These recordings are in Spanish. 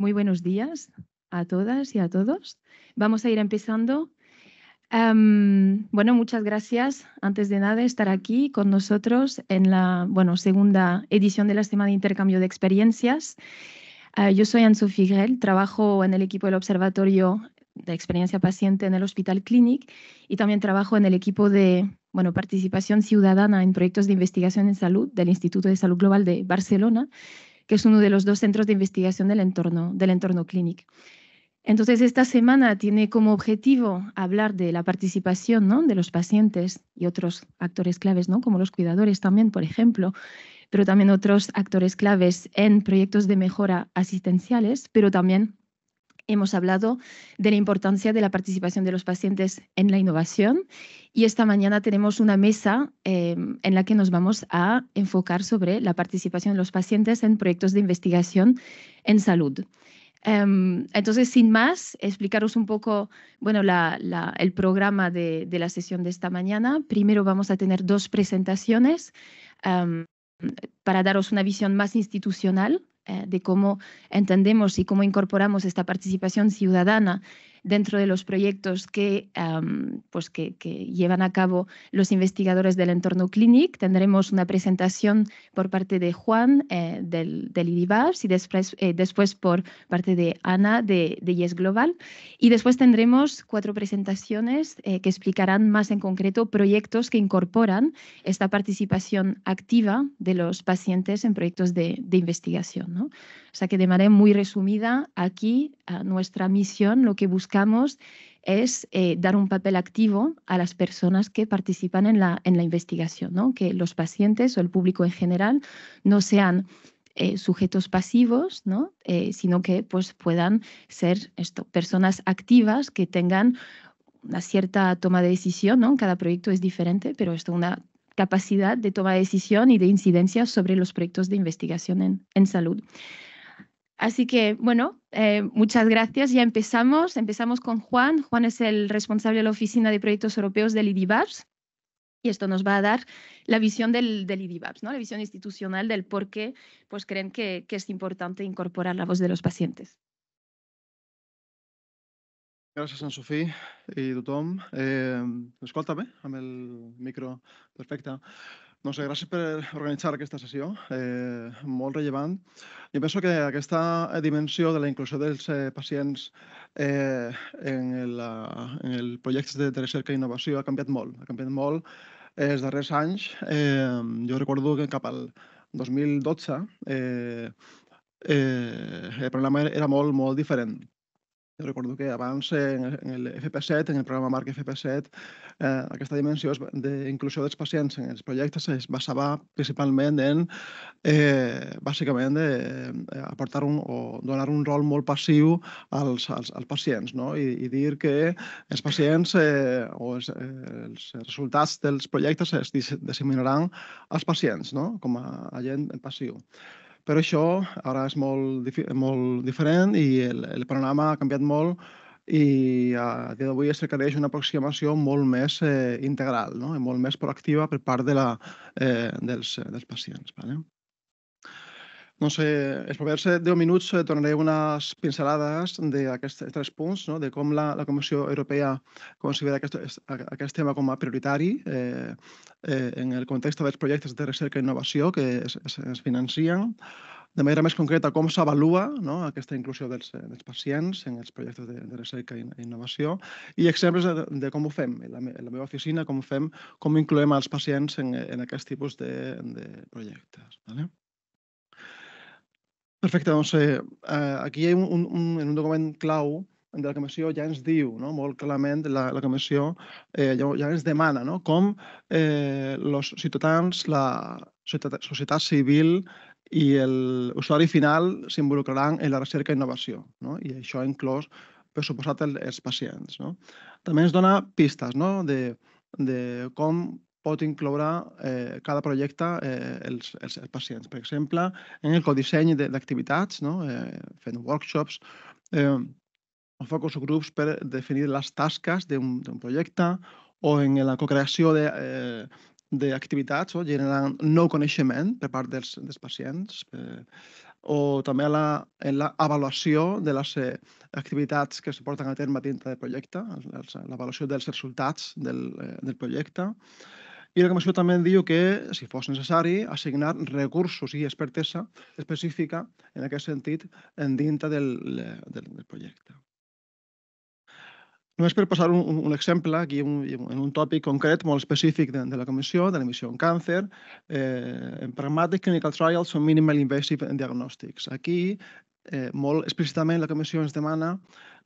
Muy buenos días a todas y a todos. Vamos a ir empezando. Em, bueno, muchas gracias, antes de nada, estar aquí con nosotros en la bueno, segunda edición de la Semana de Intercambio de Experiencias. Eh, yo soy Anne Grell, trabajo en el equipo del Observatorio de Experiencia Paciente en el Hospital Clinic y también trabajo en el equipo de bueno, participación ciudadana en proyectos de investigación en salud del Instituto de Salud Global de Barcelona que es uno de los dos centros de investigación del entorno, del entorno clínico. Entonces, esta semana tiene como objetivo hablar de la participación ¿no? de los pacientes y otros actores claves, ¿no? como los cuidadores también, por ejemplo, pero también otros actores claves en proyectos de mejora asistenciales, pero también hemos hablado de la importancia de la participación de los pacientes en la innovación y esta mañana tenemos una mesa eh, en la que nos vamos a enfocar sobre la participación de los pacientes en proyectos de investigación en salud. Em, entonces, sin más, explicaros un poco bueno, el programa de, la sesión de esta mañana. Primero vamos a tener dos presentaciones em, para daros una visión más institucional eh, de cómo entendemos y cómo incorporamos esta participación ciudadana dentro de los proyectos que, pues que, llevan a cabo los investigadores del entorno Clinic. Tendremos una presentación por parte de Juan eh, del, del y después, eh, después por parte de Ana de, de, Yes Global. Y después tendremos cuatro presentaciones eh, que explicarán más en concreto proyectos que incorporan esta participación activa de los pacientes en proyectos de, de investigación. ¿no? O sea que de manera muy resumida, aquí nuestra misión, lo que buscamos es eh, dar un papel activo a las personas que participan en la, en la investigación, ¿no? que los pacientes o el público en general no sean eh, sujetos pasivos, ¿no? Eh, sino que pues, puedan ser personas activas que tengan una cierta toma de decisión, ¿no? cada proyecto es diferente, pero esto, una capacidad de toma de decisión y de incidencia sobre los proyectos de investigación en, en salud. Así que, bueno, eh, muchas gracias. Ya empezamos. Empezamos con Juan. Juan es el responsable de la Oficina de Proyectos Europeos del IDIVAPS. Y esto nos va a dar la visión del, del ¿no? la visión institucional del por qué pues, creen que, es importante incorporar la voz de los pacientes. Gracias San y y Dutom. Eh, Escúchame, el micro perfecto. Doncs gràcies per organitzar aquesta sessió, eh, molt rellevant. Jo penso que aquesta dimensió de la inclusió dels eh, pacients eh, en, el, eh, en el projecte de recerca i innovació ha canviat molt. Ha canviat molt eh, els darrers anys. Eh, jo recordo que cap al 2012 eh, eh, el problema era molt, molt diferent. Jo recordo que abans, en el, en el FP7, e en el programa Marc FP7, e eh, aquesta dimensió d'inclusió dels pacients en els projectes es basava principalment en, eh, bàsicament, de, eh, eh, aportar un, o donar un rol molt passiu als, als, als pacients no? I, i dir que els pacients eh, o els, eh, els resultats dels projectes es disseminaran als pacients no? com a agent passiu però això ara és molt, molt diferent i el, el panorama ha canviat molt i a dia d'avui es requereix una aproximació molt més eh, integral no? i molt més proactiva per part de la, eh, dels, eh, dels pacients. Vale? no sé, els propers 10 minuts tornaré eh, unes pinzelades d'aquests tres punts, no? de com la, la Comissió Europea considera aquest, aquest tema com a prioritari eh, eh, en el context dels projectes de recerca i innovació que es, es, es financien, de manera més concreta com s'avalua no? aquesta inclusió dels, eh, dels pacients en els projectes de, de recerca i innovació i exemples de, de com ho fem, en la, en la meva oficina, com ho fem, com incloem els pacients en, en aquest tipus de, de projectes. Vale? Perfecte, doncs eh, eh, aquí hi ha un, un, en un document clau de la Comissió ja ens diu no? molt clarament la, la Comissió, eh, ja, ja ens demana no? com eh, els ciutadans, la societat, societat civil i l'usuari final s'involucraran en la recerca i innovació. No? I això inclòs, per suposat, els pacients. No? També ens dona pistes no? de, de com pot incloure eh, cada projecte eh, els, els, els pacients. Per exemple, en el codisseny d'activitats, no? eh, fent workshops, eh, o focus groups per definir les tasques d'un projecte o en la cocreació de, eh, d'activitats o generant nou coneixement per part dels, dels pacients eh, o també la, en l'avaluació de les eh, activitats que es porten a terme dintre del projecte, l'avaluació dels resultats del, eh, del projecte i la comissió també diu que, si fos necessari, assignar recursos i expertesa específica en aquest sentit dintre del, del, del projecte. Només per posar un, un exemple, aquí un, en un tòpic concret molt específic de, de la comissió, de la en càncer, eh, en Pragmatic Clinical Trials on Minimal Invasive Diagnostics. Aquí, eh, molt explícitament, la comissió ens demana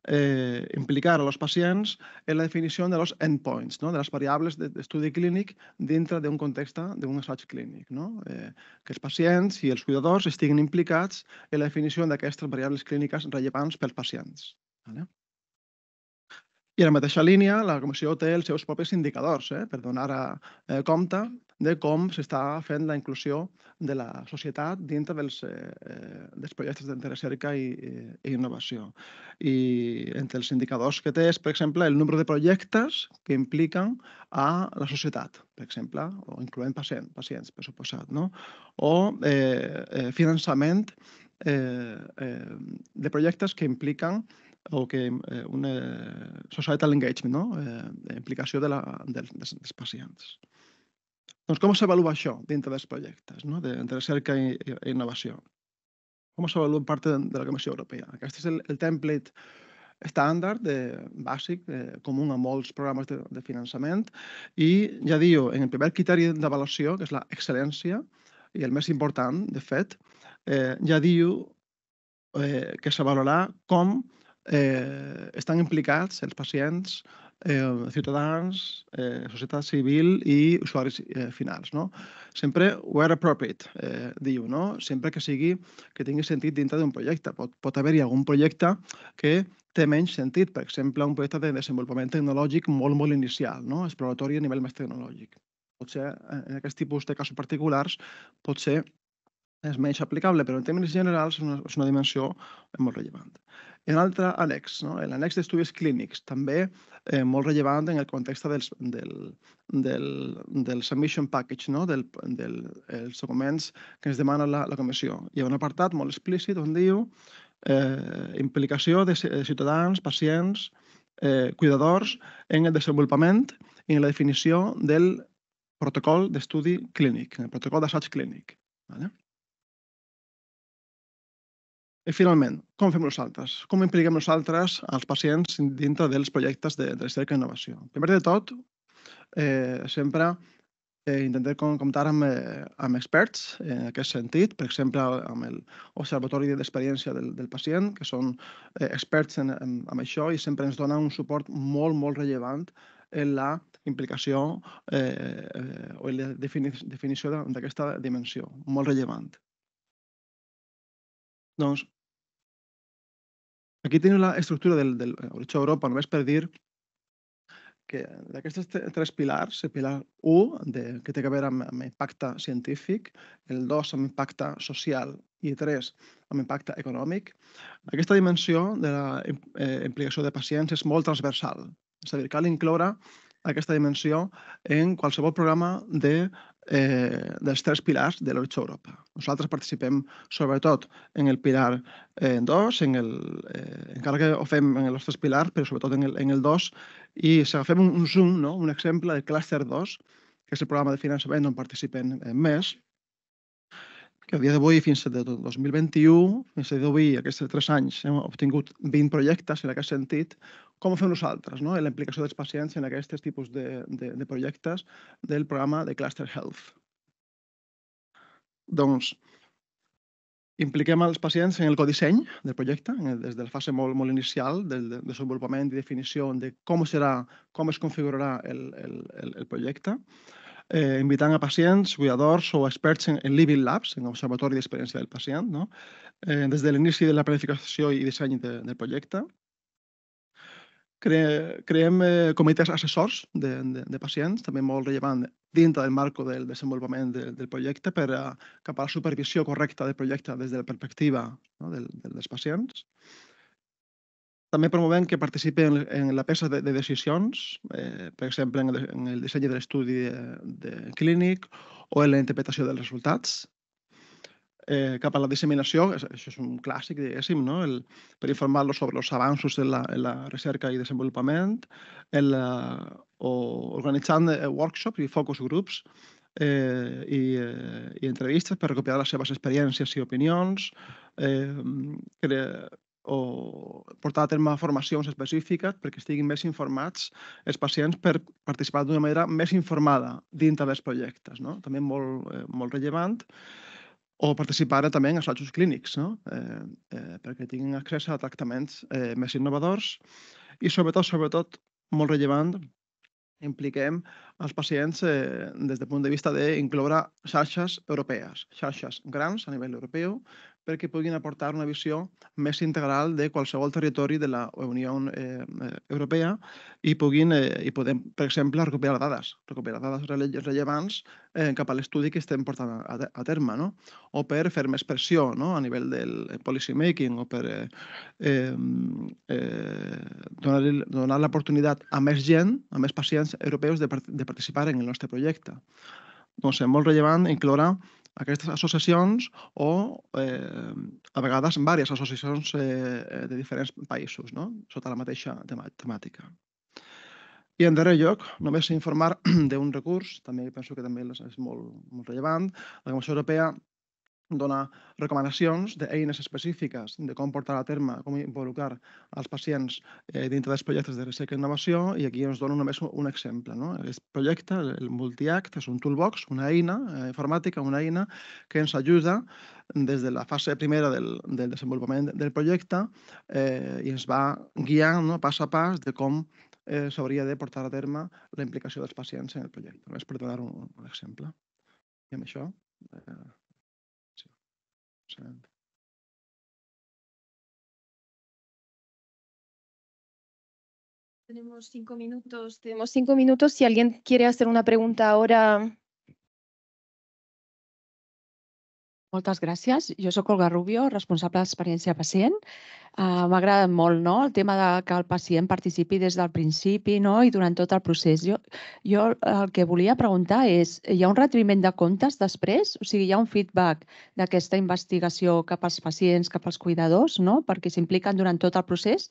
eh, implicar a los pacientes en la definición de los endpoints, ¿no? de las variables de, de estudio clínico dentro de un contexto de un ensayo clínico. ¿no? Eh, que els pacients i els cuidadors estiguin implicats en la definició d'aquestes variables clíniques rellevants pels pacients. Vale? I en la mateixa línia, la Comissió té els seus propis indicadors eh, per donar a, eh, compte de com s'està fent la inclusió de la societat dintre dels, eh, eh dels projectes de recerca i, eh, i innovació. I entre els indicadors que té és, per exemple, el nombre de projectes que impliquen a la societat, per exemple, o incloent pacient, pacients, per suposat, no? o eh, eh, finançament eh, eh, de projectes que impliquen o que eh, eh, societal engagement, no? eh, implicació de la, de, dels, dels pacients. Doncs com s'avalua això dintre dels projectes no? de, de recerca i, i innovació? Com s'avalua en part de, de la Comissió Europea? Aquest és el, el template estàndard, de, bàsic, de, comú a molts programes de, de finançament i ja diu, en el primer criteri d'avaluació, que és l'excel·lència, i el més important, de fet, eh, ja diu eh, que s'avaluarà com eh, estan implicats els pacients eh, ciutadans, eh, societat civil i usuaris eh, finals. No? Sempre where appropriate, eh, diu, no? sempre que sigui que tingui sentit dintre d'un projecte. Pot, pot haver-hi algun projecte que té menys sentit, per exemple, un projecte de desenvolupament tecnològic molt, molt inicial, no? exploratori a nivell més tecnològic. Potser eh, en aquest tipus de casos particulars pot ser és menys aplicable, però en termes generals és una, és una dimensió molt rellevant. I un altre annex, no? l'annex d'estudis clínics, també eh, molt rellevant en el context dels, del, del, del submission package, no? dels del, els documents que ens demana la, la comissió. Hi ha un apartat molt explícit on diu eh, implicació de eh, ciutadans, pacients, eh, cuidadors en el desenvolupament i en la definició del protocol d'estudi clínic, el protocol d'assaig clínic. Vale? I finalment, com fem nosaltres? Com impliquem nosaltres els pacients dintre dels projectes de, de recerca i innovació? Primer de tot, eh, sempre eh, intentem comptar amb, eh, amb experts eh, en aquest sentit, per exemple, amb l'Observatori d'Experiència del, del pacient, que són eh, experts en, en, en això i sempre ens donen un suport molt, molt rellevant en la implicació eh, eh, o en la definició d'aquesta dimensió, molt rellevant. Doncs, Aquí teniu la estructura del, del eh, horitzó Europa, només per dir que d'aquestes tres pilars, el pilar 1, de, que té a veure amb, amb impacte científic, el 2 amb impacte social i 3 amb impacte econòmic, aquesta dimensió de la eh, implicació de pacients és molt transversal. És a dir, cal incloure aquesta dimensió en qualsevol programa de eh, dels tres pilars de l'Horitzó Europa. Nosaltres participem sobretot en el pilar 2, eh, en el, eh, encara que ho fem en els tres pilars, però sobretot en el, en el 2, i si agafem un, un zoom, no? un exemple del clúster 2, que és el programa de finançament on participen eh, més, que a dia d'avui, fins al 2021, fins a dia d'avui, aquests tres anys, hem obtingut 20 projectes en aquest sentit, com ho fem nosaltres, no? la implicació dels pacients en aquests tipus de, de, de projectes del programa de Cluster Health. Doncs, impliquem els pacients en el codisseny del projecte, el, des de la fase molt, molt inicial del, del desenvolupament i definició de com serà, com es configurarà el, el, el projecte eh, invitant a pacients, cuidadors o experts en, en Living Labs, en l'Observatori d'Experiència del Pacient, no? eh, des de l'inici de la planificació i disseny de, del projecte. Cre, creem eh, comitès assessors de, de, de pacients, també molt rellevant dintre del marc del desenvolupament de, del projecte per a, cap a la supervisió correcta del projecte des de la perspectiva no? del, del, dels pacients. També promovem que participi en, en la presa de, de decisions, eh, per exemple, en, en el disseny de l'estudi de, de clínic o en la interpretació dels resultats. Eh, cap a la disseminació, això és un clàssic, diguéssim, no? el, per informar-los sobre els avanços en la, en la recerca i desenvolupament, en la, o organitzant eh, workshops i focus groups eh, i, eh, i entrevistes per recopilar les seves experiències i opinions, eh, cre o portar a terme formacions específiques perquè estiguin més informats els pacients per participar d'una manera més informada dintre dels projectes, no? també molt, eh, molt rellevant, o participar també en assajos clínics, no? eh, eh, perquè tinguin accés a tractaments eh, més innovadors i sobretot, sobretot, molt rellevant, impliquem els pacients eh, des del punt de vista d'incloure xarxes europees, xarxes grans a nivell europeu perquè puguin aportar una visió més integral de qualsevol territori de la Unió eh, Europea i puguin eh, i podem, per exemple, recuperar dades, recuperar dades rellevants eh, cap a l'estudi que estem portant a, a terme, no? o per fer més pressió no? a nivell del eh, policy making o per eh, eh, donar, donar l'oportunitat a més gent, a més pacients europeus de, de participar en el nostre projecte. Doncs és molt rellevant incloure aquestes associacions o eh, a vegades diverses associacions eh, eh, de diferents països no? sota la mateixa temàtica. I en darrer lloc, només informar d'un recurs, també penso que també és molt, molt rellevant, la Comissió Europea dona recomanacions d'eines específiques de com portar a terme, com involucrar els pacients eh, dintre dels projectes de recerca i innovació i aquí ens dona només un exemple. No? Aquest projecte, el Multiact, és un toolbox, una eina eh, informàtica, una eina que ens ajuda des de la fase primera del, del desenvolupament del projecte eh, i ens va guiant no? pas a pas de com eh, s'hauria de portar a terme la implicació dels pacients en el projecte. Només per donar un, un exemple. I amb això... Eh, Tenemos cinco minutos. Tenemos cinco minutos. Si alguien quiere hacer una pregunta ahora, Moltes gràcies. Jo sóc Olga Rubio, responsable d'experiència pacient. Uh, ah, M'ha agradat molt no? el tema de que el pacient participi des del principi no? i durant tot el procés. Jo, jo el que volia preguntar és, hi ha un retriment de comptes després? O sigui, hi ha un feedback d'aquesta investigació cap als pacients, cap als cuidadors, no? perquè s'impliquen durant tot el procés,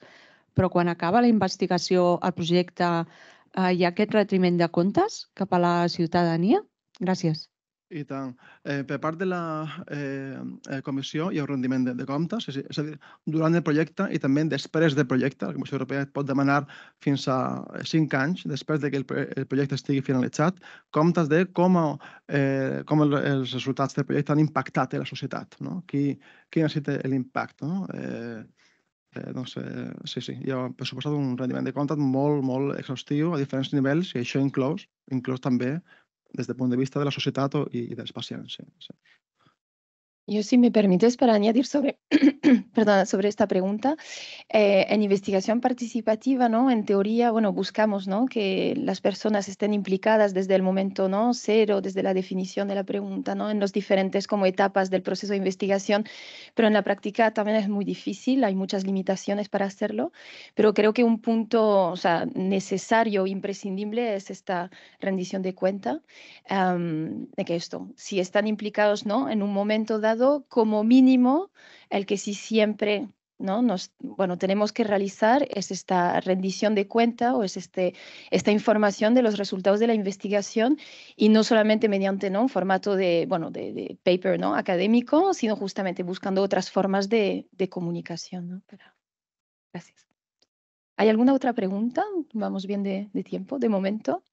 però quan acaba la investigació, el projecte, uh, hi ha aquest retriment de comptes cap a la ciutadania? Gràcies. I tant. Eh, per part de la eh, eh, comissió hi ha un rendiment de, de comptes, és, és a dir, durant el projecte i també després del projecte. La Comissió Europea pot demanar fins a 5 eh, anys, després de que el, el projecte estigui finalitzat, comptes de com, eh, com el, els resultats del projecte han impactat eh, la societat, no? qui, qui necessita l'impacte. No? Eh, Eh, doncs, eh, sí, sí, hi ha, per suposat, un rendiment de comptes molt, molt exhaustiu a diferents nivells i això inclòs, inclòs també desde el punto de vista de la sociedad y del espacio en sí. Yo, si me permites, para añadir sobre, perdona, sobre esta pregunta, eh, en investigación participativa, ¿no? En teoría, bueno, buscamos, ¿no? Que las personas estén implicadas desde el momento, ¿no? Cero, desde la definición de la pregunta, ¿no? En las diferentes como etapas del proceso de investigación, pero en la práctica también es muy difícil, hay muchas limitaciones para hacerlo, pero creo que un punto, o sea, necesario, imprescindible es esta rendición de cuenta, de que esto, si están implicados, ¿no? En un momento dado, como mínimo el que sí siempre ¿no? Nos, bueno, tenemos que realizar es esta rendición de cuenta o es este, esta información de los resultados de la investigación y no solamente mediante ¿no? un formato de, bueno, de, paper ¿no? académico, sino justamente buscando otras formas de, de comunicación. ¿no? gracias. ¿Hay alguna otra pregunta? Vamos bien de, de tiempo, de momento.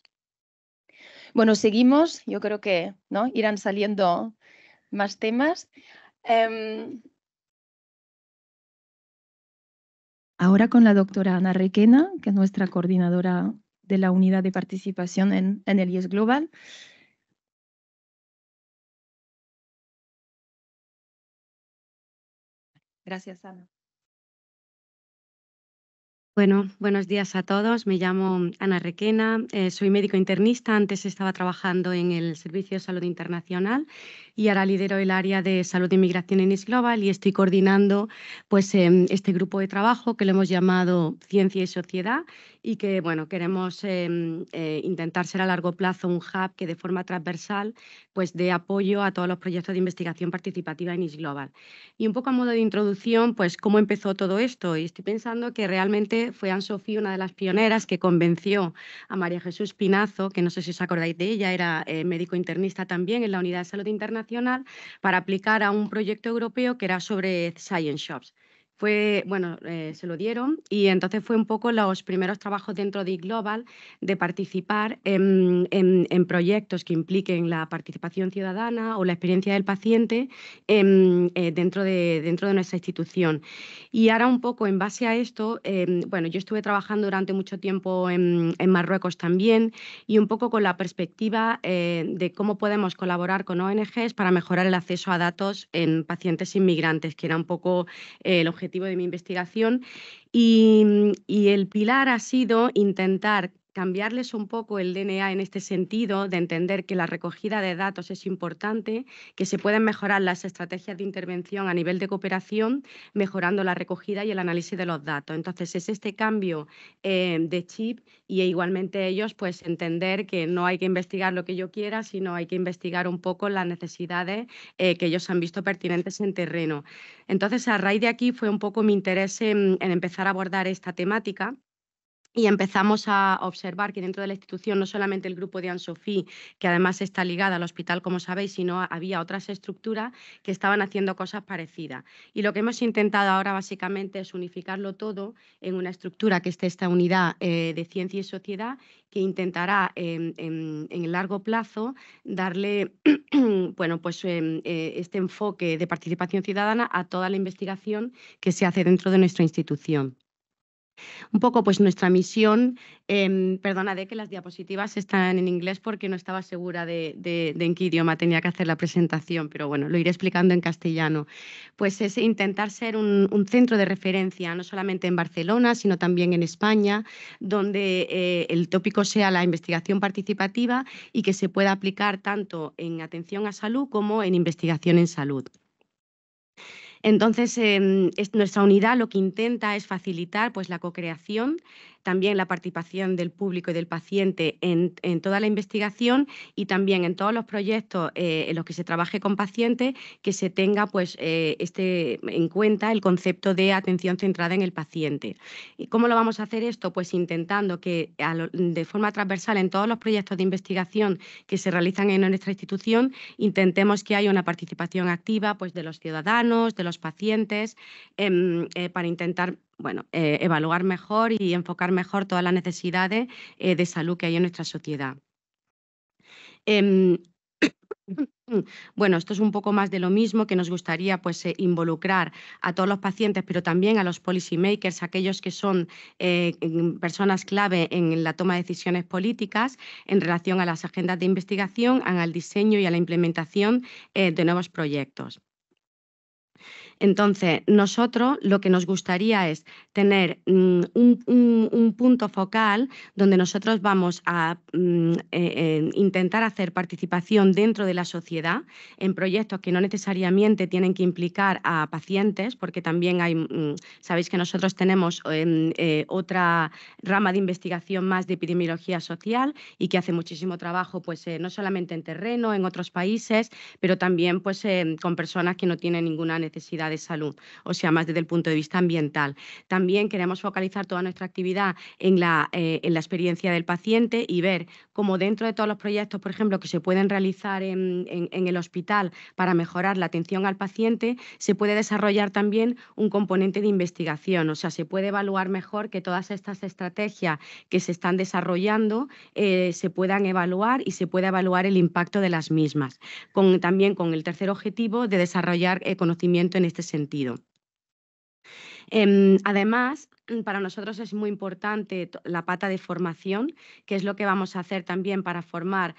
Bueno, seguimos. Yo creo que ¿no? irán saliendo más temas. Em, Ahora con la doctora Ana Requena, que es nuestra coordinadora de la unidad de participación en, en el IES Global. Gracias, Ana. Bueno, buenos días a todos. Me llamo Ana Requena, eh, soy médico internista. Antes estaba trabajando en el Servicio de Salud Internacional y ahora lidero el área de salud e inmigración en ISGlobal y estoy coordinando pues, em, este grupo de trabajo que lo hemos llamado Ciencia y Sociedad y que bueno, queremos em, eh, intentar ser a largo plazo un hub que de forma transversal pues, dé apoyo a todos los proyectos de investigación participativa en ISGlobal. Y un poco a modo de introducción, pues cómo empezó todo esto. Y estoy pensando que realmente fue Anne-Sophie una de las pioneras que convenció a María Jesús Pinazo, que no sé si os acordáis de ella, era eh, médico internista también en la Unidad de Salud Internacional para aplicar a un proyecto europeo que era sobre Science Shops fue, bueno, eh, se lo dieron y entonces fue un poco los primeros trabajos dentro de Global de participar en, en, proyectos que impliquen la participación ciudadana o la experiencia del paciente eh, dentro, de, dentro de nuestra institución. Y ahora un poco en base a esto, em, bueno, yo estuve trabajando durante mucho tiempo en, Marruecos también y un poco con la perspectiva eh, de cómo podemos colaborar con ONGs para mejorar el acceso a datos en pacientes inmigrantes, que era un poco el objetivo objetivo de mi investigación y, y el pilar ha sido intentar cambiarles un poco el DNA en este sentido, de entender que la recogida de datos es importante, que se pueden mejorar las estrategias de intervención a nivel de cooperación, mejorando la recogida y el análisis de los datos. Entonces, es este cambio eh, de chip y igualmente ellos, pues entender que no hay que investigar lo que yo quiera, sino hay que investigar un poco las necesidades eh, que ellos han visto pertinentes en terreno. Entonces, a raíz de aquí fue un poco mi interés en empezar a abordar esta temática y empezamos a observar que dentro de la institución no solamente el grupo de Ansofí, que además está ligada al hospital, como sabéis, sino había otras estructuras que estaban haciendo cosas parecidas. Y lo que hemos intentado ahora básicamente es unificarlo todo en una estructura que esté esta unidad eh, de ciencia y sociedad que intentará em, em, en, el largo plazo darle bueno, pues, em, eh, este enfoque de participación ciudadana a toda la investigación que se hace dentro de nuestra institución un poco pues nuestra misión. Eh, perdona de que las diapositivas están en inglés porque no estaba segura de, en qué idioma tenía que hacer la presentación, pero bueno, lo iré explicando en castellano. Pues es intentar ser un, centro de referencia, no solamente en Barcelona, sino también en España, donde eh, el tópico sea la investigación participativa y que se pueda aplicar tanto en atención a salud como en investigación en salud. Entonces, em, nuestra unidad lo que intenta es facilitar pues, la cocreación también la participación del público y del paciente en, toda la investigación y también en todos los proyectos eh, en los que se trabaje con pacientes, que se tenga pues, eh, este, en cuenta el concepto de atención centrada en el paciente. ¿Y cómo lo vamos a hacer esto? Pues intentando que de forma transversal en todos los proyectos de investigación que se realizan en nuestra institución, intentemos que haya una participación activa pues, de los ciudadanos, de los pacientes, em, eh, para intentar bueno, eh, evaluar mejor y enfocar mejor todas las necesidades eh, de salud que hay en nuestra sociedad. Em, bueno, esto es un poco más de lo mismo que nos gustaría pues, eh, involucrar a todos los pacientes, pero también a los policy policymakers, aquellos que son personas clave en la toma de decisiones políticas en relación a las agendas de investigación, al diseño y a la implementación de nuevos proyectos. Entonces, nosotros lo que nos gustaría es tener mm, un, punto focal donde nosotros vamos a mm, eh, intentar hacer participación dentro de la sociedad en proyectos que no necesariamente tienen que implicar a pacientes, porque también hay, mm, sabéis que nosotros tenemos em, eh, otra rama de investigación más de epidemiología social y que hace muchísimo trabajo, pues eh, no solamente en terreno, en otros países, pero también pues em, con personas que no tienen ninguna necesidad de salud, o sea, más desde el punto de vista ambiental. También queremos focalizar toda nuestra actividad en la, eh, en la experiencia del paciente y ver cómo dentro de todos los proyectos, por ejemplo, que se pueden realizar en, en, el hospital para mejorar la atención al paciente, se puede desarrollar también un componente de investigación, o sea, se puede evaluar mejor que todas estas estrategias que se están desarrollando eh, se puedan evaluar y se pueda evaluar el impacto de las mismas. Con, también con el tercer objetivo de desarrollar eh, conocimiento en este este sentido. Em, además, Mm, para nosotros es muy importante la pata de formación, que es lo que vamos a hacer también para formar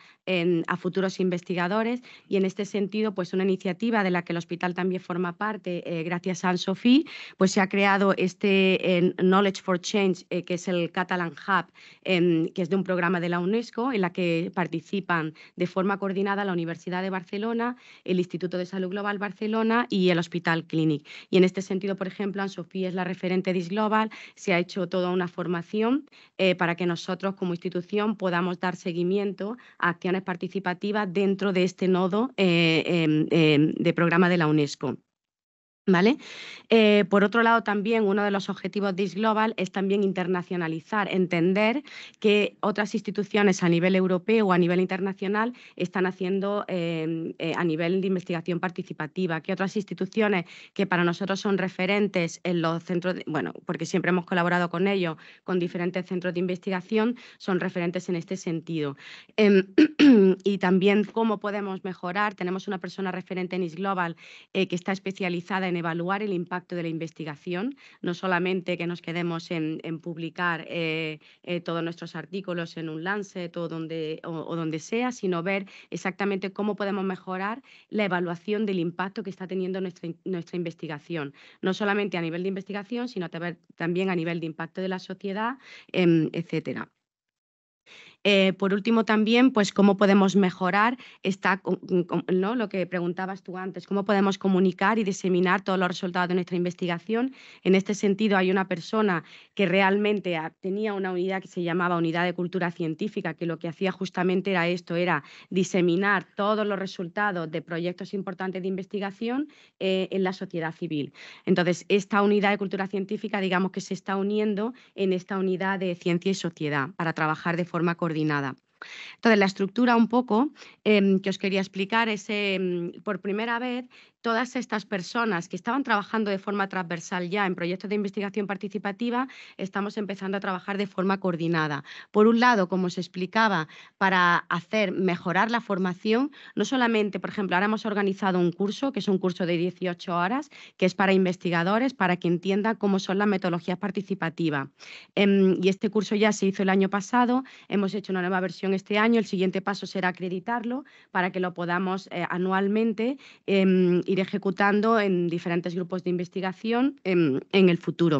a futuros investigadores. Y en este sentido, pues una iniciativa de la que el hospital también forma parte, eh, gracias a Anne-Sophie, pues se ha creado este Knowledge for Change, eh, que es el Catalan Hub, em, que es de un programa de la UNESCO, en la que participan de forma coordinada la Universidad de Barcelona, el Instituto de Salud Global Barcelona y el Hospital Clinic. Y en este sentido, por ejemplo, Anne-Sophie es la referente de Global se ha hecho toda una formación eh, para que nosotros como institución podamos dar seguimiento a acciones participativas dentro de este nodo eh, em, em, de programa de la UNESCO. Eh, por otro lado, también uno de los objetivos de Global es también internacionalizar, entender que otras instituciones a nivel europeo o a nivel internacional están haciendo eh, eh, a nivel de investigación participativa, que otras instituciones que para nosotros son referentes en los centros, bueno, porque siempre hemos colaborado con ellos, con diferentes centros de investigación, son referentes en este sentido. Em, y también cómo podemos mejorar. Tenemos una persona referente en IS Global eh, que está especializada en evaluar el impacto de la investigación, no solamente que nos quedemos en, publicar eh, eh, todos nuestros artículos en un Lancet o donde, donde sea, sino ver exactamente cómo podemos mejorar la evaluación del impacto que está teniendo nuestra, nuestra investigación, no solamente a nivel de investigación, sino también a nivel de impacto de la sociedad, em, etcétera. Eh, por último, también, pues cómo podemos mejorar esta, mm, ¿no? lo que preguntabas tú antes, cómo podemos comunicar y diseminar todos los resultados de nuestra investigación. En este sentido, hay una persona que realmente tenía una unidad que se llamaba Unidad de Cultura Científica, que lo que hacía justamente era esto, era diseminar todos los resultados de proyectos importantes de investigación eh, en la sociedad civil. Entonces, esta unidad de cultura científica, digamos que se está uniendo en esta unidad de ciencia y sociedad para trabajar de forma coordinada coordinada. Entonces, la estructura un poco em, que os quería explicar es, em, por primera vez, todas estas personas que estaban trabajando de forma transversal ya en proyectos de investigación participativa, estamos empezando a trabajar de forma coordinada. Por un lado, como se explicaba, para hacer mejorar la formación, no solamente, por ejemplo, ahora hemos organizado un curso, que es un curso de 18 horas, que es para investigadores, para que entiendan cómo son las metodologías participativas. Em, y este curso ya se hizo el año pasado, hemos hecho una nueva versión este año, el siguiente paso será acreditarlo para que lo podamos eh, anualmente. Em, ir ejecutando en diferentes grupos de investigación em, en, el futuro.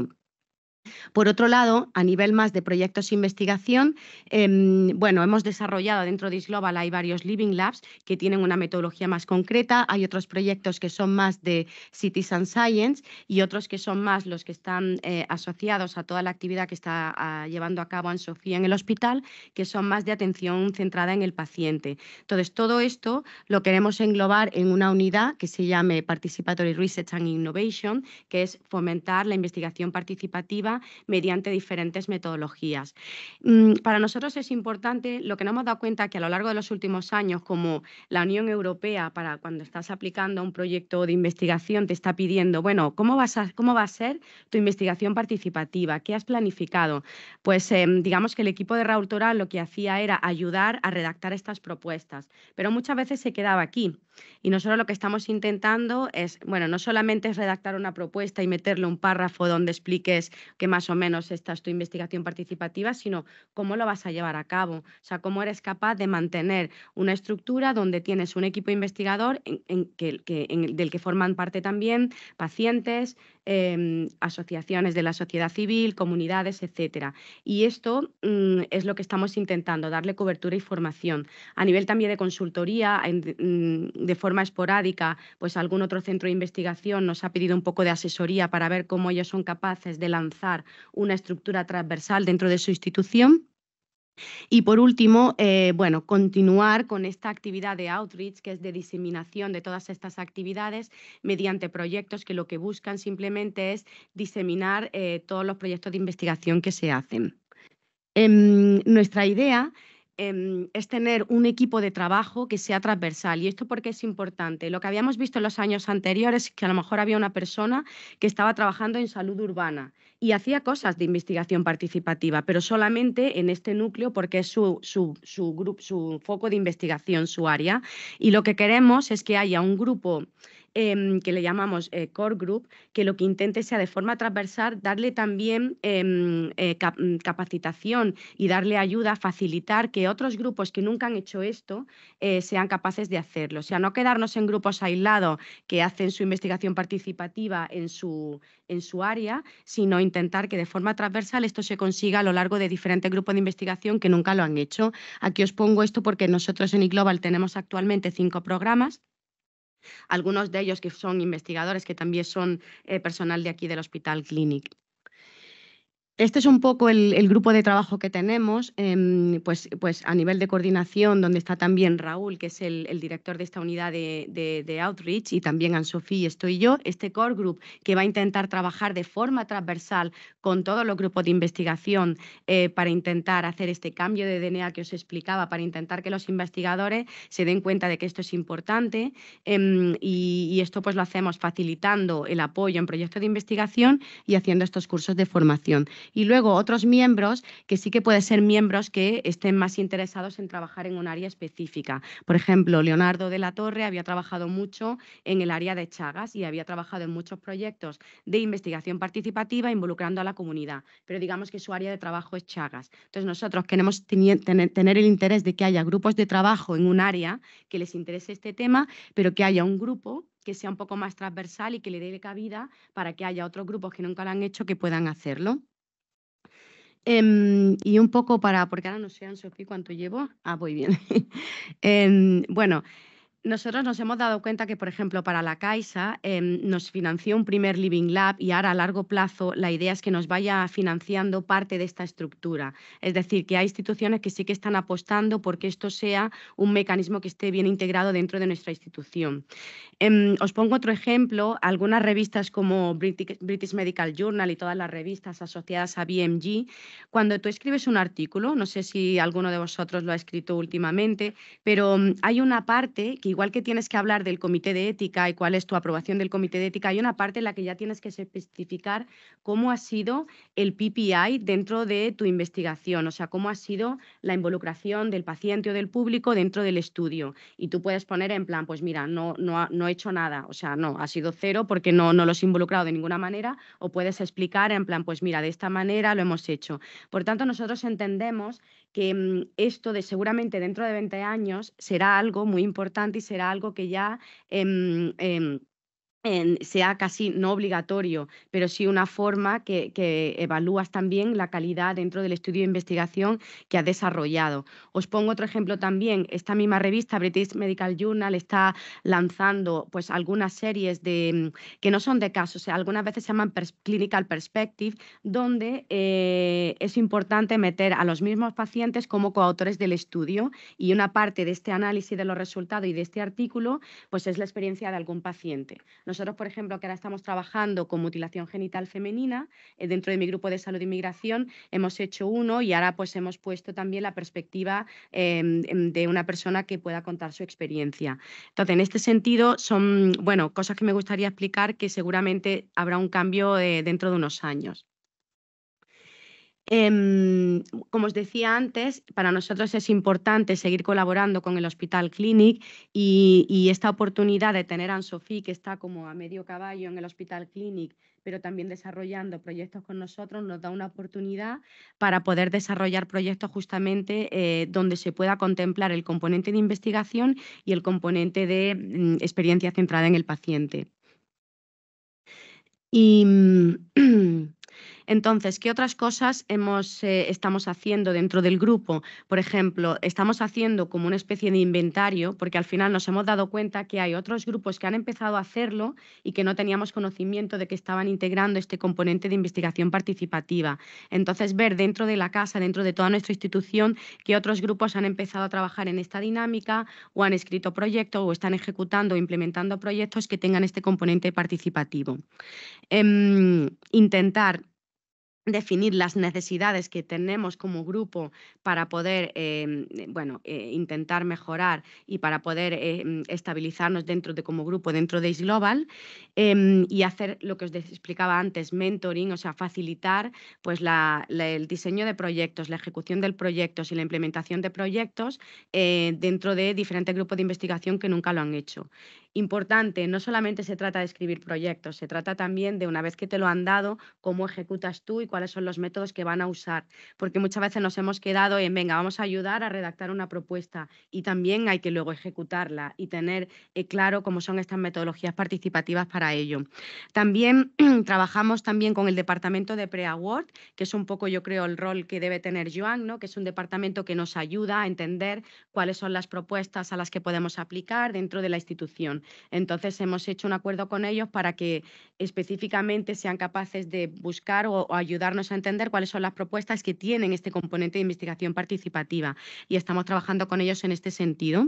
Por otro lado, a nivel más de proyectos de investigación, em, bueno, hemos desarrollado dentro de Isglobal hay varios Living Labs que tienen una metodología más concreta, hay otros proyectos que son más de Citizen Science y otros que son más los que están eh, asociados a toda la actividad que está llevando a cabo en Sofía en el hospital, que son más de atención centrada en el paciente. Entonces, todo esto lo queremos englobar en una unidad que se llame Participatory Research and Innovation, que es fomentar la investigación participativa mediante diferentes metodologías. Mm, para nosotros es importante, lo que nos hemos dado cuenta que a lo largo de los últimos años, como la Unión Europea, para cuando estás aplicando un proyecto de investigación, te está pidiendo, bueno, ¿cómo, va a ser tu investigación participativa? ¿Qué has planificado? Pues eh, digamos que el equipo de Raúl Toral lo que hacía era ayudar a redactar estas propuestas, pero muchas veces se quedaba aquí. Y nosotros lo que estamos intentando es, bueno, no solamente es redactar una propuesta y meterle un párrafo donde expliques que más o menos esta es tu investigación participativa, sino cómo lo vas a llevar a cabo. O sea, cómo eres capaz de mantener una estructura donde tienes un equipo investigador en, del que forman parte también pacientes, Em, asociaciones de la sociedad civil, comunidades, etcétera. Y esto mm, es lo que estamos intentando, darle cobertura y formación. A nivel también de consultoría, mm, de forma esporádica, pues algún otro centro de investigación nos ha pedido un poco de asesoría para ver cómo ellos son capaces de lanzar una estructura transversal dentro de su institución. Y por último, eh, bueno, continuar con esta actividad de outreach, que es de diseminación de todas estas actividades mediante proyectos que lo que buscan simplemente es diseminar eh, todos los proyectos de investigación que se hacen. Em, nuestra idea Em, es tener un equipo de trabajo que sea transversal. ¿Y esto porque es importante? Lo que habíamos visto en los años anteriores es que a lo mejor había una persona que estaba trabajando en salud urbana y hacía cosas de investigación participativa, pero solamente en este núcleo porque es su, su, grupo, su foco de investigación, su área. Y lo que queremos es que haya un grupo Em, que le llamamos eh, core group, que lo que intente sea de forma transversal darle también em, eh, mm, capacitación y darle ayuda a facilitar que otros grupos que nunca han hecho esto eh, sean capaces de hacerlo. O sea, no quedarnos en grupos aislados que hacen su investigación participativa en su, en su área, sino intentar que de forma transversal esto se consiga a lo largo de diferentes grupos de investigación que nunca lo han hecho. Aquí os pongo esto porque nosotros en iGlobal tenemos actualmente cinco programas algunos de ellos que son investigadores que también son eh, personal de aquí del Hospital Clinic. Este es un poco el, grupo de trabajo que tenemos, em, pues, pues, a nivel de coordinación, donde está también Raúl, que es el, director de esta unidad de, Outreach, y también Anne-Sophie estoy yo. Este core group que va a intentar trabajar de forma transversal con todos los grupos de investigación eh, para intentar hacer este cambio de DNA que os explicaba, para intentar que los investigadores se den cuenta de que esto es importante. Em, y, y esto pues lo hacemos facilitando el apoyo en proyectos de investigación y haciendo estos cursos de formación y luego otros miembros que sí que pueden ser miembros que estén más interesados en trabajar en un área específica. Por ejemplo, Leonardo de la Torre había trabajado mucho en el área de Chagas y había trabajado en muchos proyectos de investigación participativa involucrando a la comunidad, pero digamos que su área de trabajo es Chagas. Entonces nosotros queremos tener el interés de que haya grupos de trabajo en un área que les interese este tema, pero que haya un grupo que sea un poco más transversal y que le dé cabida para que haya otros grupos que nunca lo han hecho que puedan hacerlo. Em, y un poco para, porque ahora no sé, Sofía, cuánto llevo. Ah, voy bien. Em, bueno, nosotros nos hemos dado cuenta que, por ejemplo, para la Caixa em, nos financió un primer Living Lab y ahora a largo plazo la idea es que nos vaya financiando parte de esta estructura. Es decir, que hay instituciones que sí que están apostando porque esto sea un mecanismo que esté bien integrado dentro de nuestra institución. Em, os pongo otro ejemplo. Algunas revistas como British, British Medical Journal y todas las revistas asociadas a BMG, cuando tú escribes un artículo, no sé si alguno de vosotros lo ha escrito últimamente, pero em, hay una parte que igual que tienes que hablar del comité de ética y cuál es tu aprobación del comité de ética, hay una parte en la que ya tienes que especificar cómo ha sido el PPI dentro de tu investigación, o sea, cómo ha sido la involucración del paciente o del público dentro del estudio. Y tú puedes poner en plan, pues mira, no, no, no he hecho nada, o sea, no, ha sido cero porque no, no los he involucrado de ninguna manera, o puedes explicar en plan, pues mira, de esta manera lo hemos hecho. Por tanto, nosotros entendemos que mm, esto de seguramente dentro de 20 años será algo muy importante y será algo que ya... Em, em, sea casi no obligatorio, pero sí una forma que, evalúas también la calidad dentro del estudio de investigación que has desarrollado. Os pongo otro ejemplo también. Esta misma revista, British Medical Journal, está lanzando pues, algunas series de, mm, que no son de casos, algunas veces se llaman clinical perspective, donde eh, es importante meter a los mismos pacientes como coautores del estudio y una parte de este análisis de los resultados y de este artículo pues es la experiencia de algún paciente. Nosotros, por ejemplo, que ahora estamos trabajando con mutilación genital femenina, eh, dentro de mi grupo de salud y inmigración hemos hecho uno y ahora pues hemos puesto también la perspectiva em, em, de una persona que pueda contar su experiencia. Entonces, en este sentido, son, bueno, cosas que me gustaría explicar que seguramente habrá un cambio eh, dentro de unos años. Em, como os decía antes, para nosotros es importante seguir colaborando con el Hospital Clinic y, esta oportunidad de tener a Sofía, que está como a medio caballo en el Hospital Clinic, pero también desarrollando proyectos con nosotros, nos da una oportunidad para poder desarrollar proyectos justamente eh, donde se pueda contemplar el componente de investigación y el componente de mm, experiencia centrada en el paciente. Y. Entonces, ¿qué otras cosas eh, estamos haciendo dentro del grupo? Por ejemplo, estamos haciendo como una especie de inventario, porque al final nos hemos dado cuenta que hay otros grupos que han empezado a hacerlo y que no teníamos conocimiento de que estaban integrando este componente de investigación participativa. Entonces, ver dentro de la casa, dentro de toda nuestra institución, qué otros grupos han empezado a trabajar en esta dinámica o han escrito proyectos o están ejecutando o implementando proyectos que tengan este componente participativo. Em, intentar definir las necesidades que tenemos como grupo para poder em, eh, bueno, eh, intentar mejorar y para poder em, estabilizarnos dentro de como grupo dentro de Is Global em, y hacer lo que os explicaba antes, mentoring, o sea, facilitar pues, el diseño de proyectos, la ejecución del proyectos y la implementación de proyectos eh, dentro de diferentes grupos de investigación que nunca lo han hecho. Importante, no solamente se trata de escribir proyectos, se trata también de una vez que te lo han dado, cómo ejecutas tú y cuáles son los métodos que van a usar. Porque muchas veces nos hemos quedado en, venga, vamos a ayudar a redactar una propuesta y también hay que luego ejecutarla y tener eh, claro cómo son estas metodologías participativas para ello. También trabajamos también con el departamento de pre-award, que es un poco yo creo el rol que debe tener Joan, ¿no? que es un departamento que nos ayuda a entender cuáles son las propuestas a las que podemos aplicar dentro de la institución. Entonces hemos hecho un acuerdo con ellos para que específicamente sean capaces de buscar o ayudarnos a entender cuáles son las propuestas que tienen este componente de investigación participativa y estamos trabajando con ellos en este sentido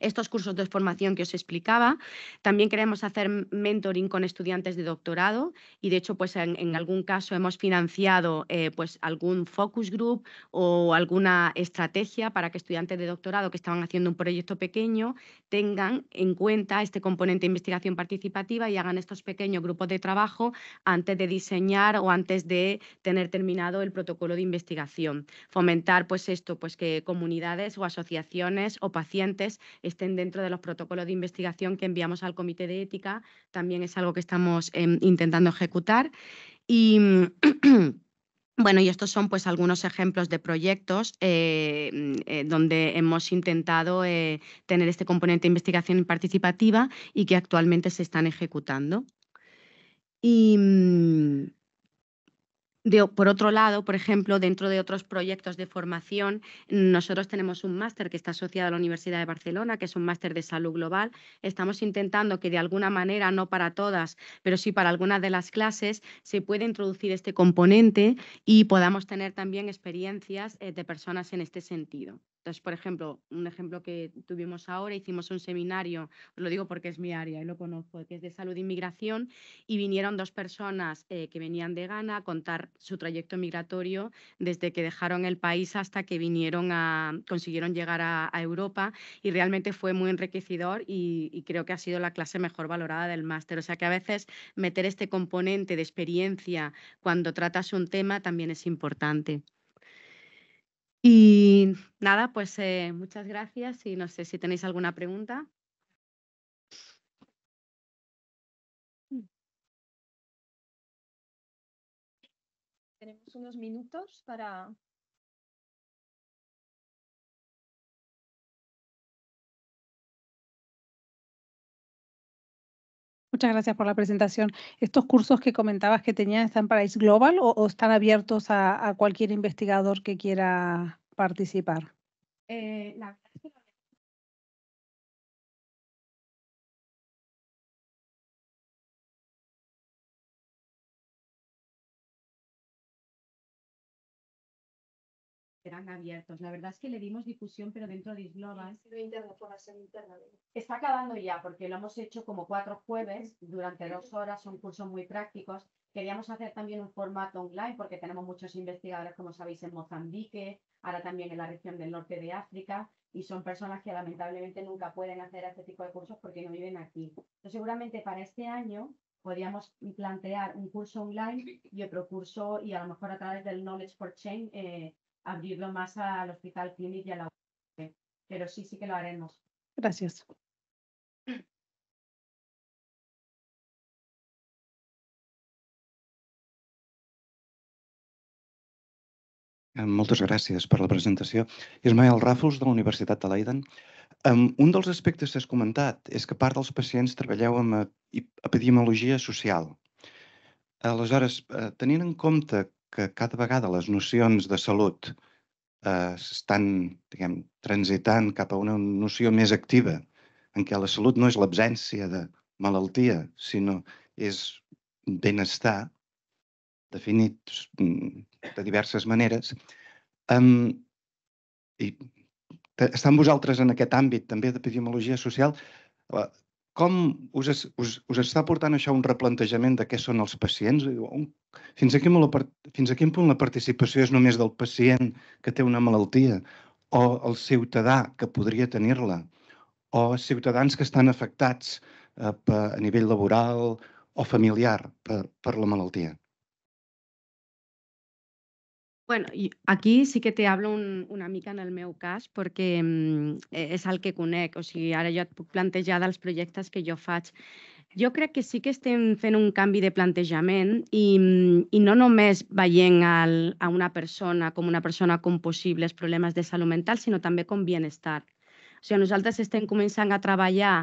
estos cursos de formación que os explicaba. También queremos hacer mentoring con estudiantes de doctorado y de hecho pues en, algún caso hemos financiado eh, pues algún focus group o alguna estrategia para que estudiantes de doctorado que estaban haciendo un proyecto pequeño tengan en cuenta este componente de investigación participativa y hagan estos pequeños grupos de trabajo antes de diseñar o antes de tener terminado el protocolo de investigación. Fomentar pues esto, pues que comunidades o asociaciones o pacientes estén dentro de los protocolos de investigación que enviamos al Comité de Ética. También es algo que estamos em, intentando ejecutar. Y. Bueno, y estos son pues algunos ejemplos de proyectos eh, eh, donde hemos intentado eh, tener este componente de investigación participativa y que actualmente se están ejecutando. Y, mm, por otro lado, por ejemplo, dentro de otros proyectos de formación, nosotros tenemos un máster que está asociado a la Universidad de Barcelona, que es un máster de salud global. Estamos intentando que de alguna manera, no para todas, pero sí para algunas de las clases, se pueda introducir este componente y podamos tener también experiencias eh, de personas en este sentido. Entonces, por ejemplo, un ejemplo que tuvimos ahora, hicimos un seminario, os lo digo porque es mi área y lo conozco, que es de salud e inmigración, y vinieron dos personas eh, que venían de Ghana a contar su trayecto migratorio desde que dejaron el país hasta que vinieron a, consiguieron llegar a, Europa y realmente fue muy enriquecedor y, creo que ha sido la clase mejor valorada del máster. O sea que a veces meter este componente de experiencia cuando tratas un tema también es importante. Y nada, pues eh, muchas gracias y no sé si tenéis alguna pregunta. Mm. Tenemos unos minutos para Muchas gracias por la presentación. ¿Estos cursos que comentabas que tenían están para ICE Global o, están abiertos a, cualquier investigador que quiera participar? Eh, abiertos. La verdad es que le dimos difusión, pero dentro de Isglobal. ¿eh? Está acabando ya, porque lo hemos hecho como cuatro jueves durante dos horas, son cursos muy prácticos. Queríamos hacer también un formato online, porque tenemos muchos investigadores, como sabéis, en Mozambique, ahora también en la región del norte de África, y son personas que lamentablemente nunca pueden hacer este tipo de cursos porque no viven aquí. Entonces, seguramente para este año podríamos plantear un curso online y otro curso, y a lo mejor a través del Knowledge for Change, eh, abrirlo más al Hospital Clínic y a la UB, pero sí, sí que lo haremos. Gracias. Moltes gràcies per la presentació. Ismael Ràfols, de la Universitat de Leiden. un dels aspectes que has comentat és que part dels pacients treballeu amb epidemiologia social. Aleshores, eh, tenint en compte que cada vegada les nocions de salut eh, s'estan transitant cap a una noció més activa, en què la salut no és l'absència de malaltia, sinó és benestar, definit mm, de diverses maneres. Um, I estan amb vosaltres en aquest àmbit també d'epidemiologia social eh, com us, es, us, us està portant això un replantejament de què són els pacients? Fins a, quin, la, fins a quin punt la participació és només del pacient que té una malaltia o el ciutadà que podria tenir-la o ciutadans que estan afectats eh, a nivell laboral o familiar per, per la malaltia? Bueno, aquí sí que te hablo un, una mica en el meu cas perquè mm, e-, és el que conec. O sigui, ara jo et puc plantejar dels projectes que jo faig. Jo crec que sí que estem fent un canvi de plantejament i, mm, i no només veient el, a una persona com una persona com possibles problemes de salut mental, sinó també com bienestar. O sigui, nosaltres estem començant a treballar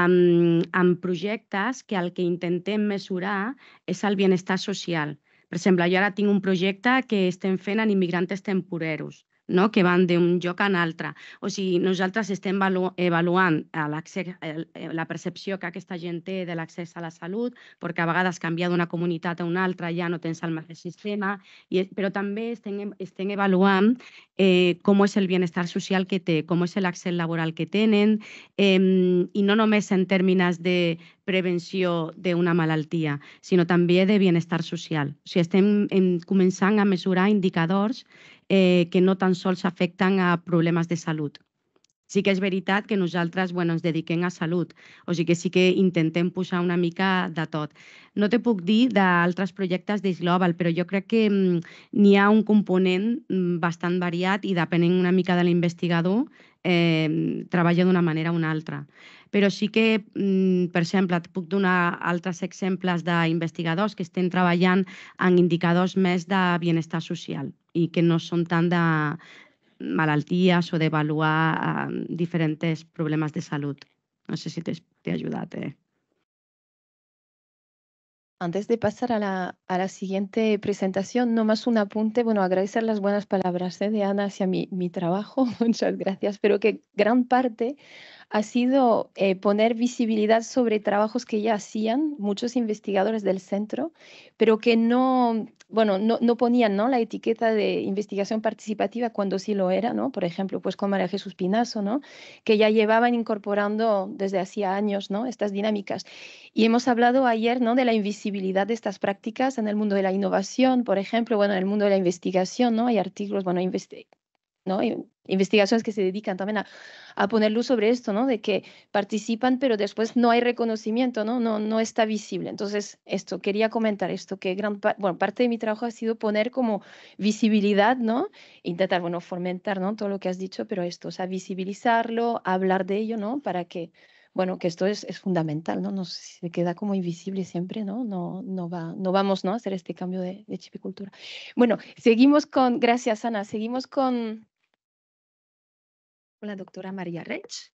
amb, amb projectes que el que intentem mesurar és el bienestar social. Per exemple, jo ara tinc un projecte que estem fent en immigrants temporeros no? que van d'un lloc a un altre. O sigui, nosaltres estem evaluant eh, avaluant eh, la percepció que aquesta gent té de l'accés a la salut, perquè a vegades canviar d'una comunitat a una altra ja no tens el mateix sistema, i, però també estem, estem avaluant eh, com és el benestar social que té, com és l'accés laboral que tenen, eh, i no només en termes de prevenció d'una malaltia, sinó també de benestar social. O sigui, estem em, començant a mesurar indicadors eh, que no tan sols afecten a problemes de salut. Sí que és veritat que nosaltres bueno, ens dediquem a salut, o sigui que sí que intentem posar una mica de tot. No te puc dir d'altres projectes d'Isglobal, però jo crec que mm, n'hi ha un component mm, bastant variat i depenent una mica de l'investigador, eh, treballa d'una manera o una altra. Però sí que, mm, per exemple, et puc donar altres exemples d'investigadors que estem treballant en indicadors més de benestar social. y que no son tan de o de evaluar ah, diferentes problemas de salud. No sé si te ayudat. Antes de pasar a la, a la, siguiente presentación, más un apunte. Bueno, agradecer las buenas palabras eh, de Ana hacia mi, mi, trabajo. Muchas gracias. Pero que gran parte ha sido eh, poner visibilidad sobre trabajos que ya hacían muchos investigadores del centro, pero que no, bueno, no, ponían ¿no? la etiqueta de investigación participativa cuando sí lo era, ¿no? Por ejemplo, pues con María Jesús Pinazo, ¿no? Que ya llevaban incorporando desde hacía años, ¿no? Estas dinámicas. Y hemos hablado ayer, ¿no? De la invisibilidad de estas prácticas en el mundo de la innovación, por ejemplo, bueno, en el mundo de la investigación, ¿no? Hay artículos, bueno, ¿no? investigaciones que se dedican también a, poner luz sobre esto, ¿no? De que participan, pero después no hay reconocimiento, ¿no? No, no está visible. Entonces, esto, quería comentar esto, que gran bueno, parte de mi trabajo ha sido poner como visibilidad, ¿no? Intentar, bueno, fomentar, ¿no? Todo lo que has dicho, pero esto, o sea, visibilizarlo, hablar de ello, ¿no? Para que, bueno, que esto es, fundamental, ¿no? se queda como invisible siempre, ¿no? No, no, va, no vamos, ¿no? A hacer este cambio de, de chipicultura. Bueno, seguimos con, gracias Ana, seguimos con Hola, la doctora María Rech.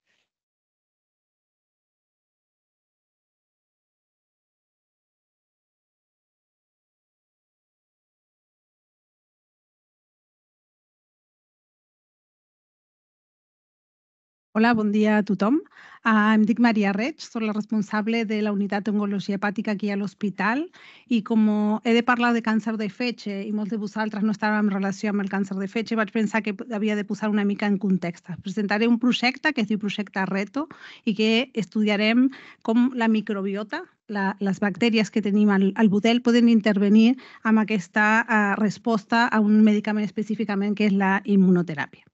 Hola, bon dia a tothom. Ah, em dic Maria Reig, soc la responsable de la unitat d'oncologia hepàtica aquí a l'hospital i com he de parlar de càncer de fetge i molts de vosaltres no estàvem en relació amb el càncer de fetge, vaig pensar que havia de posar una mica en context. Presentaré un projecte que es diu Projecte Reto i que estudiarem com la microbiota, la, les bactèries que tenim al, al budel poden intervenir amb aquesta uh, resposta a un medicament específicament que és la immunoteràpia.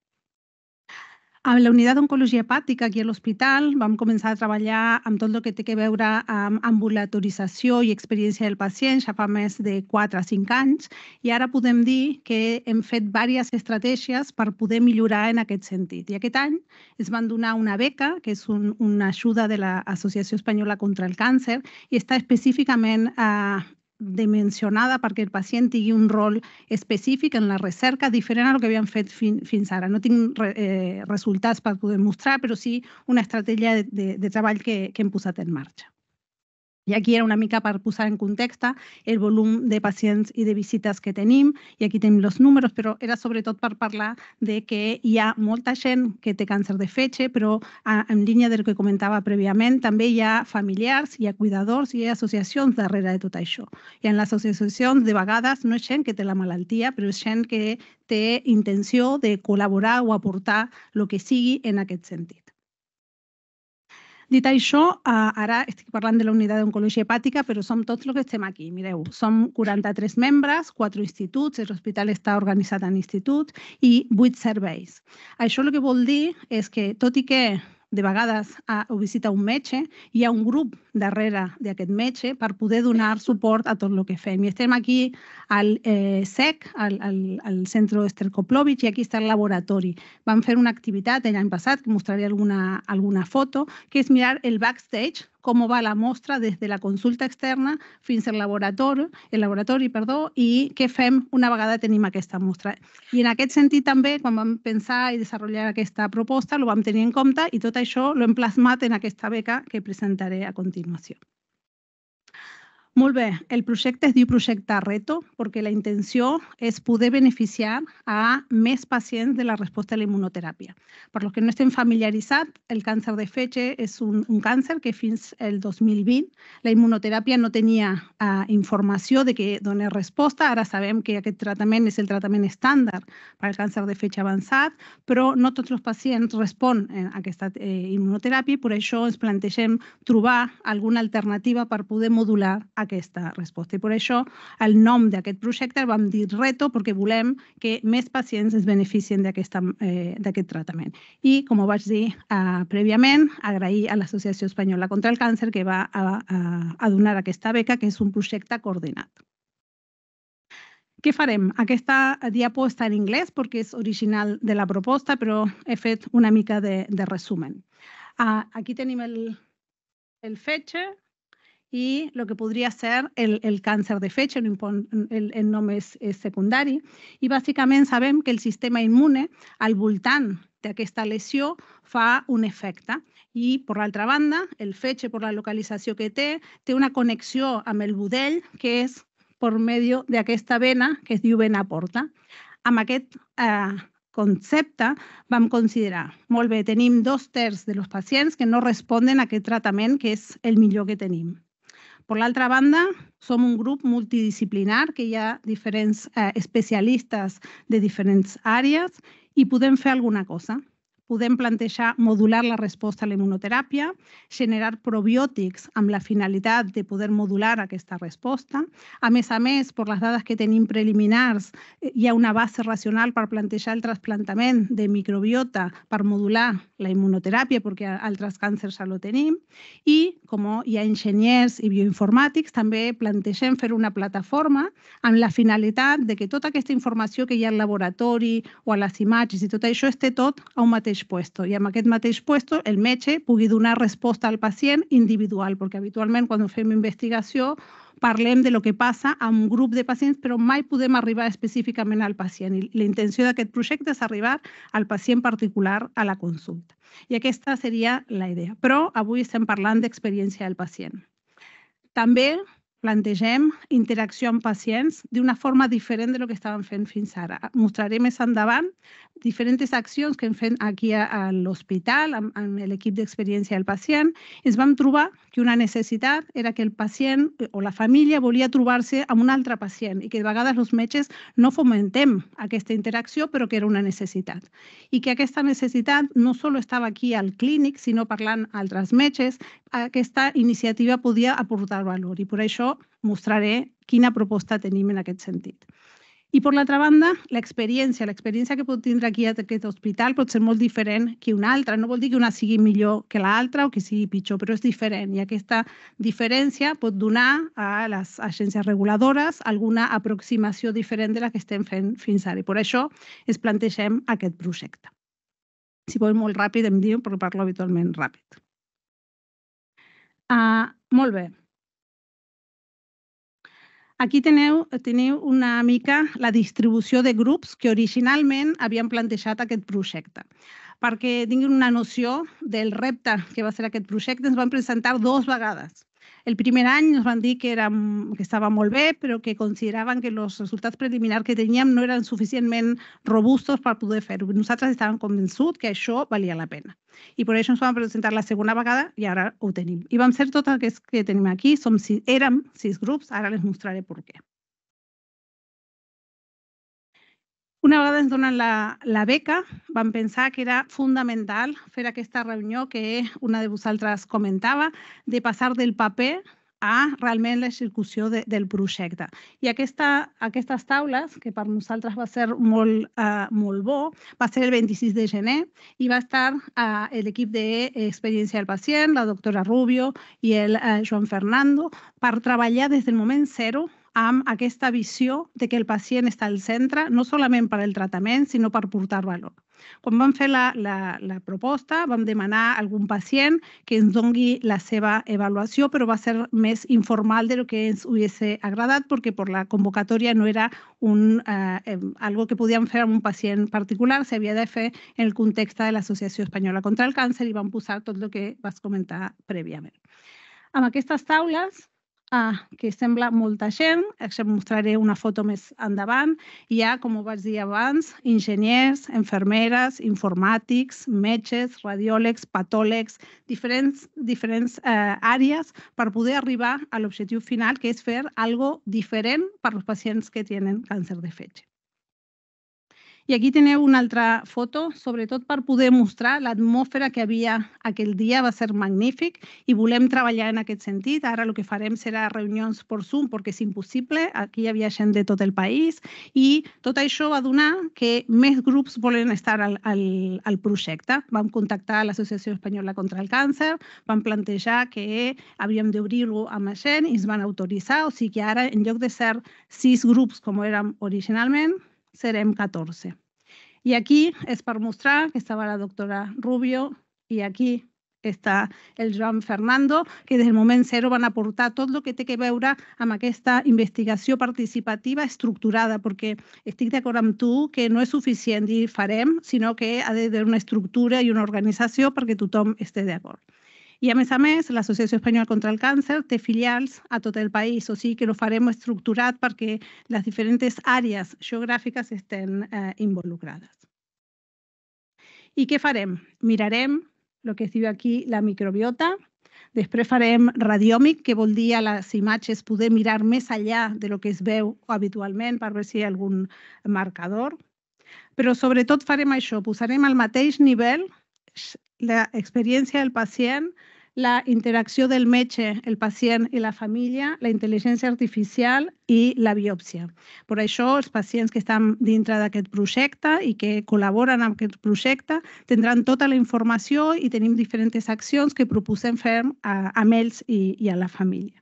A la unitat d'oncologia hepàtica aquí a l'hospital vam començar a treballar amb tot el que té que veure amb ambulatorització i experiència del pacient ja fa més de 4 a 5 anys i ara podem dir que hem fet diverses estratègies per poder millorar en aquest sentit. I aquest any es van donar una beca, que és un, una ajuda de l'Associació Espanyola contra el Càncer i està específicament eh, dimensionada perquè el pacient tingui un rol específic en la recerca, diferent a que havíem fet fin, fins ara. No tinc re, eh, resultats per poder mostrar, però sí una estratègia de, de, de treball que, que hem posat en marxa. I aquí era una mica per posar en context el volum de pacients i de visites que tenim, i aquí tenim els números, però era sobretot per parlar de que hi ha molta gent que té càncer de fetge, però en línia del que comentava prèviament, també hi ha familiars, hi ha cuidadors, hi ha associacions darrere de tot això. I en les associacions, de vegades, no és gent que té la malaltia, però és gent que té intenció de col·laborar o aportar el que sigui en aquest sentit. Dit això, eh, ara estic parlant de la unitat d'oncologia hepàtica, però som tots els que estem aquí. Mireu, som 43 membres, 4 instituts, l'hospital està organitzat en instituts i 8 serveis. Això el que vol dir és que, tot i que de vegades a, ho visita un metge, hi ha un grup darrere d'aquest metge per poder donar suport a tot el que fem. I estem aquí al eh, SEC, al, al, al Centro Esterkoplovich, i aquí està el laboratori. Vam fer una activitat l'any passat, que mostraré alguna, alguna foto, que és mirar el backstage cómo va la des desde la consulta externa fins al laboratori, el laboratori perdó, i què fem una vegada tenim aquesta mostra. I en aquest sentit també, quan vam pensar i desenvolupar aquesta proposta, ho vam tenir en compte i tot això hem plasmat en aquesta beca que presentaré a continuació. Molt bé, el projecte es diu Projecte Reto perquè la intenció és poder beneficiar a més pacients de la resposta a la immunoteràpia. Per als que no estem familiaritzats, el càncer de fetge és un, un càncer que fins el 2020 la immunoteràpia no tenia uh, informació de que donés resposta. Ara sabem que aquest tractament és el tractament estàndard per al càncer de fetge avançat, però no tots els pacients respon a aquesta eh, immunoteràpia i per això ens plantegem trobar alguna alternativa per poder modular aquesta resposta. I per això el nom d'aquest projecte el vam dir Reto perquè volem que més pacients es beneficien eh, d'aquest eh, tractament. I, com ho vaig dir eh, prèviament, agrair a l'Associació Espanyola contra el Càncer que va a, eh, eh, a, a donar aquesta beca, que és un projecte coordinat. Què farem? Aquesta diapo està en anglès perquè és original de la proposta, però he fet una mica de, de resumen. Uh, aquí tenim el, el fetge, y lo que podría ser el, el càncer de fetge, el, el nombre es, es secundari. I bàsicament sabem que el sistema immune al voltant d'aquesta lesió fa un efecte. I, per l'altra banda, el fetge, per la localització que té, té una connexió amb el budell, que és per medio d'aquesta vena que es diu vena porta. Amb aquest eh, concepte vam considerar, molt bé, tenim dos terç dels pacients que no responden a aquest tractament que és el millor que tenim. Per l'altra banda, som un grup multidisciplinar que hi ha diferents eh, especialistes de diferents àrees i podem fer alguna cosa podem plantejar modular la resposta a la immunoteràpia, generar probiòtics amb la finalitat de poder modular aquesta resposta. A més a més, per les dades que tenim preliminars, eh, hi ha una base racional per plantejar el trasplantament de microbiota per modular la immunoteràpia, perquè altres càncers ja lo tenim. I, com hi ha enginyers i bioinformàtics, també plantegem fer una plataforma amb la finalitat de que tota aquesta informació que hi ha al laboratori o a les imatges i tot això esté tot a un mateix mateix puesto i amb aquest mateix puesto el metge pugui donar resposta al pacient individual, perquè habitualment quan fem investigació parlem de lo que passa a un grup de pacients, però mai podem arribar específicament al pacient. I la intenció d'aquest projecte és arribar al pacient particular a la consulta. I aquesta seria la idea. Però avui estem parlant d'experiència del pacient. També plantegem interacció amb pacients d'una forma diferent de lo que estàvem fent fins ara. Mostraré més endavant diferents accions que hem fet aquí a, a l'hospital, amb, amb l'equip d'experiència del pacient. Ens vam trobar que una necessitat era que el pacient eh, o la família volia trobar-se amb un altre pacient i que de vegades els metges no fomentem aquesta interacció, però que era una necessitat. I que aquesta necessitat no solo estava aquí al clínic, sinó parlant a altres metges, aquesta iniciativa podia aportar valor. I per això mostraré quina proposta tenim en aquest sentit. I per l'altra banda, l'experiència. L'experiència que pot tindre aquí a aquest hospital pot ser molt diferent que una altra. No vol dir que una sigui millor que l'altra o que sigui pitjor, però és diferent. I aquesta diferència pot donar a les agències reguladores alguna aproximació diferent de la que estem fent fins ara. I per això es plantegem aquest projecte. Si vol molt ràpid em diu, perquè parlo habitualment ràpid. Uh, molt bé. Aquí teniu, teniu una mica la distribució de grups que originalment havien plantejat aquest projecte. Perquè tinguin una noció del repte que va ser aquest projecte, ens van presentar dues vegades. El primer any ens van dir que, era, que estava molt bé, però que consideraven que els resultats preliminars que teníem no eren suficientment robustos per poder fer-ho. Nosaltres estàvem convençuts que això valia la pena. I per això ens vam presentar la segona vegada i ara ho tenim. I vam ser tots aquests que tenim aquí, som érem sis grups, ara les mostraré per què. Una vegada ens donen la, la beca, vam pensar que era fundamental fer aquesta reunió que una de vosaltres comentava, de passar del paper a realment l'execució de, del projecte. I aquesta, aquestes taules, que per nosaltres va ser molt, uh, molt bo, va ser el 26 de gener i va estar uh, l'equip d'experiència del pacient, la doctora Rubio i el uh, Joan Fernando, per treballar des del moment zero amb aquesta visió de que el pacient està al centre, no solament per al tractament, sinó per portar valor. Quan vam fer la, la, la proposta, vam demanar a algun pacient que ens dongui la seva avaluació, però va ser més informal de lo que ens hubiese agradat, perquè per la convocatòria no era un, eh, algo que podíem fer amb un pacient particular, s'havia de fer en el context de l'Associació Espanyola contra el Càncer i van posar tot el que vas comentar prèviament. Amb aquestes taules ah, que sembla molta gent, us mostraré una foto més endavant. Hi ha, com ho vaig dir abans, enginyers, enfermeres, informàtics, metges, radiòlegs, patòlegs, diferents, diferents eh, àrees per poder arribar a l'objectiu final, que és fer algo diferent per als pacients que tenen càncer de fetge. I aquí teniu una altra foto, sobretot per poder mostrar l'atmòsfera que havia aquell dia, va ser magnífic i volem treballar en aquest sentit. Ara el que farem serà reunions per Zoom perquè és impossible, aquí hi havia gent de tot el país i tot això va donar que més grups volen estar al, al, al projecte. Vam contactar l'Associació Espanyola contra el Càncer, vam plantejar que havíem d'obrir-ho amb gent i ens van autoritzar, o sigui que ara en lloc de ser sis grups com érem originalment, serem 14. I aquí és per mostrar que estava la doctora Rubio i aquí està el Joan Fernando, que des del moment zero van aportar tot el que té que veure amb aquesta investigació participativa estructurada, perquè estic d'acord amb tu que no és suficient dir farem, sinó que ha de tenir una estructura i una organització perquè tothom esté d'acord. I a més a més, l'Associació Espanyola contra el Càncer té filials a tot el país, o sigui que ho farem estructurat perquè les diferents àrees geogràfiques estiguin eh, involucrades. I què farem? Mirarem el que es diu aquí la microbiota, Després farem radiòmic, que vol dir a les imatges poder mirar més enllà de lo que es veu habitualment per veure si hi ha algun marcador. Però sobretot farem això, posarem al mateix nivell la experiencia del paciente, la interacció del metge, el pacient i la família, la intel·ligència artificial i la biòpsia. Per això, els pacients que estan dintre d'aquest projecte i que col·laboren amb aquest projecte tindran tota la informació i tenim diferents accions que proposem fer a, eh, amb ells i, i a la família.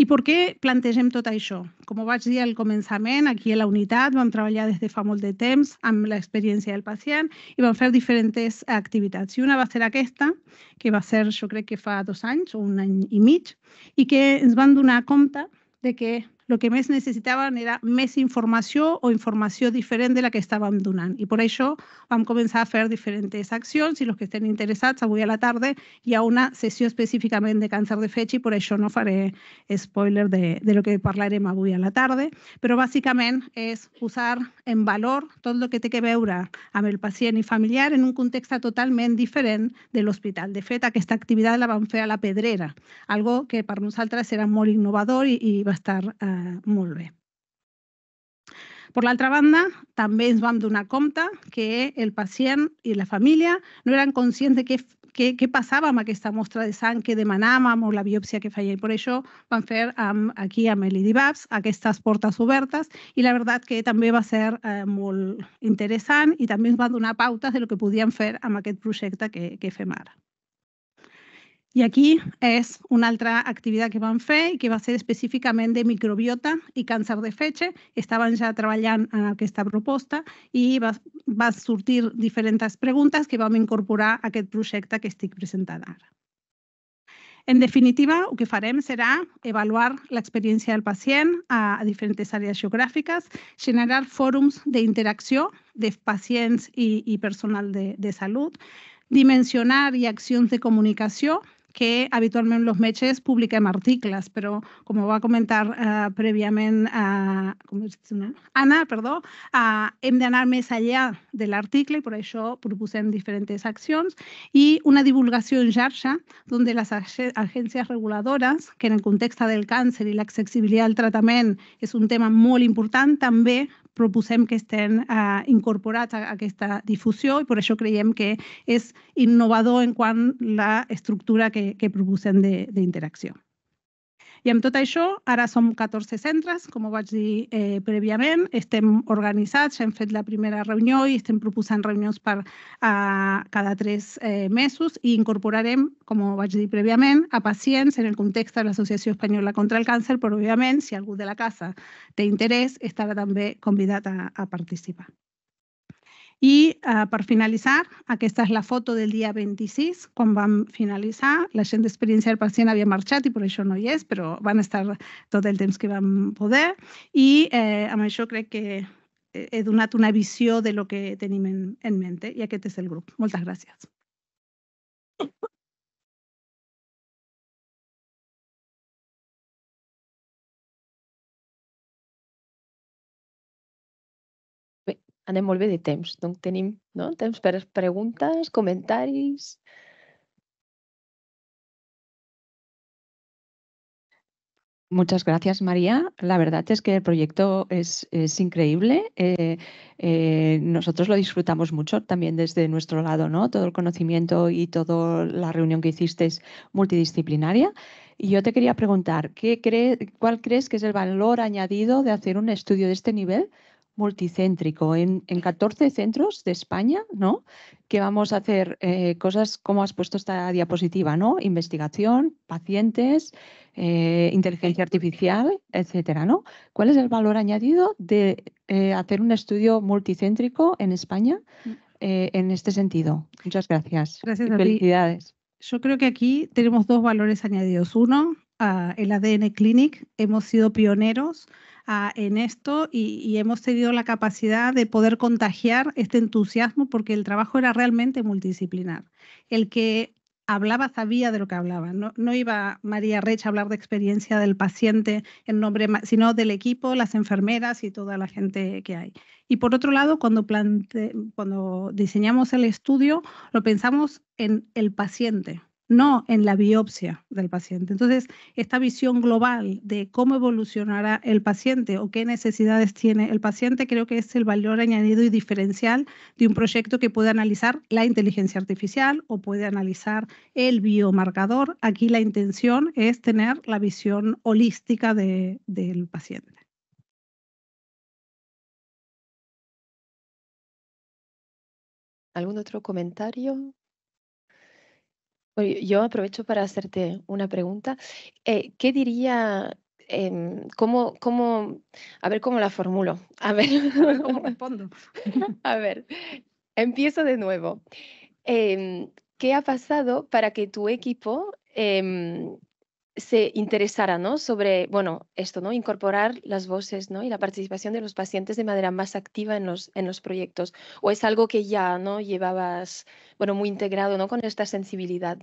I per què plantegem tot això? Com ho vaig dir al començament, aquí a la unitat vam treballar des de fa molt de temps amb l'experiència del pacient i vam fer diferents activitats. I una va ser aquesta, que va ser, jo crec que fa dos anys o un any i mig, i que ens van donar compte de que lo que més necessitaven era més informació o informació diferent de la que estàvem donant. I per això vam començar a fer diferents accions i els que estan interessats, avui a la tarda hi ha una sessió específicament de càncer de fetge i per això no faré spoiler de, de lo que parlarem avui a la tarda, però bàsicament és posar en valor tot el que té que veure amb el pacient i familiar en un context totalment diferent de l'hospital. De fet, aquesta activitat la vam fer a la Pedrera, algo que per nosaltres era molt innovador i, i va estar eh, Eh, molt bé. Per l'altra banda, també ens vam donar compte que el pacient i la família no eren conscients de què, què, què passava amb aquesta mostra de sang que demanàvem o la biòpsia que feia. I per això vam fer amb, aquí amb l'IDIVAPS aquestes portes obertes i la veritat que també va ser eh, molt interessant i també ens va donar pautes de lo que podíem fer amb aquest projecte que, que fem ara. I aquí és una altra activitat que vam fer i que va ser específicament de microbiota i càncer de fetge. Estaven ja treballant en aquesta proposta i va, va sortir diferents preguntes que vam incorporar a aquest projecte que estic presentant ara. En definitiva, el que farem serà avaluar l'experiència del pacient a diferents àrees geogràfiques, generar fòrums d'interacció de pacients i, i personal de, de salut, dimensionar i accions de comunicació que habitualment los metges publiquem articles, però com ho va comentar uh, prèviament uh, com es diu, Anna, perdó, eh, hem d'anar més enllà de l'article i per això proposem diferents accions i una divulgació en xarxa on les agències reguladores, que en el context del càncer i l'accessibilitat al tractament és un tema molt important, també proposem que estiguin eh, incorporats a aquesta difusió i per això creiem que és innovador en quant a l'estructura que, que proposem d'interacció. I amb tot això, ara som 14 centres, com ho vaig dir eh, prèviament, estem organitzats, hem fet la primera reunió i estem proposant reunions per a eh, cada tres eh, mesos i incorporarem, com ho vaig dir prèviament, a pacients en el context de l'Associació Espanyola contra el Càncer, però, òbviament, si algú de la casa té interès, estarà també convidat a, a participar. I eh, ah, per finalitzar, aquesta és la foto del dia 26, quan vam finalitzar. La gent d'experiència del pacient havia marxat i per això no hi és, però van estar tot el temps que vam poder. I eh, amb això crec que he donat una visió de lo que tenim en, en mente i aquest és el grup. Moltes gràcies. anem molt de temps. Donc tenim no? temps Muchas gracias, María. La verdad es que el proyecto es, increíble. Eh, eh, nosotros lo disfrutamos mucho también desde nuestro lado, ¿no? Todo el conocimiento y toda la reunión que hiciste es multidisciplinaria. Y yo te quería preguntar, ¿qué ¿cuál crees que es el valor añadido de hacer un estudio de este nivel? multicéntrico en, 14 centros de España, ¿no? Que vamos a hacer eh, cosas como has puesto esta diapositiva, ¿no? Investigación, pacientes, eh, inteligencia artificial, etcétera, ¿no? ¿Cuál es el valor añadido de eh, hacer un estudio multicéntrico en España mm. en este sentido? Muchas gracias. Gracias. A felicidades. Yo creo que aquí tenemos dos valores añadidos. Uno, ah, el ADN Clinic. Hemos sido pioneros en esto y, hemos tenido la capacidad de poder contagiar este entusiasmo porque el trabajo era realmente multidisciplinar. El que hablaba sabía de lo que hablaba. No, no iba María Recha a hablar de experiencia del paciente en nombre, sino del equipo, las enfermeras y toda la gente que hay. Y por otro lado, cuando, cuando diseñamos el estudio, lo pensamos en el paciente no en la biopsia del paciente. Entonces, esta visión global de cómo evolucionará el paciente o qué necesidades tiene el paciente, creo que es el valor añadido y diferencial de un proyecto que puede analizar la inteligencia artificial o puede analizar el biomarcador. Aquí la intención es tener la visión holística del paciente. ¿Algún otro comentario? Yo aprovecho para hacerte una pregunta. Eh, ¿Qué diría, em, cómo, cómo, a ver cómo la formulo? A ver, cómo respondo. a ver, empiezo de nuevo. Em, ¿Qué ha pasado para que tu equipo em, se interesara ¿no? sobre bueno, esto, ¿no? incorporar las voces ¿no? y la participación de los pacientes de manera más activa en los, en los proyectos. ¿O es algo que ya ¿no? llevabas bueno, muy integrado ¿no? con esta sensibilidad?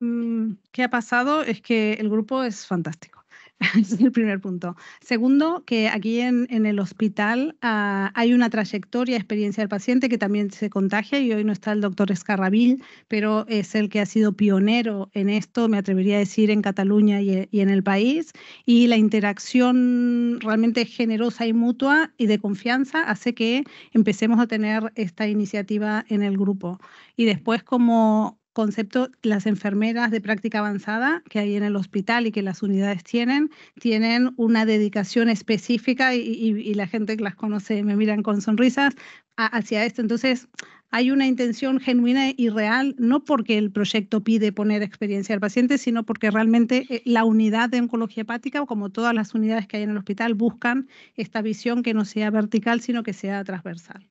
Mm, ¿Qué ha pasado? Es que el grupo es fantástico. Ese es el primer punto. Segundo, que aquí en, el hospital ah, hay una trayectoria, experiencia del paciente que también se contagia y hoy no está el doctor Escarrabil, pero es el que ha sido pionero en esto, me atrevería a decir, en Cataluña y, y en el país. Y la interacción realmente generosa y mutua y de confianza hace que empecemos a tener esta iniciativa en el grupo. Y después, como, concepto, las enfermeras de práctica avanzada que hay en el hospital y que las unidades tienen, tienen una dedicación específica y, la gente que las conoce me miran con sonrisas hacia esto. Entonces, hay una intención genuina y real, no porque el proyecto pide poner experiencia al paciente, sino porque realmente eh, la unidad de oncología hepática, como todas las unidades que hay en el hospital, buscan esta visión que no sea vertical, sino que sea transversal.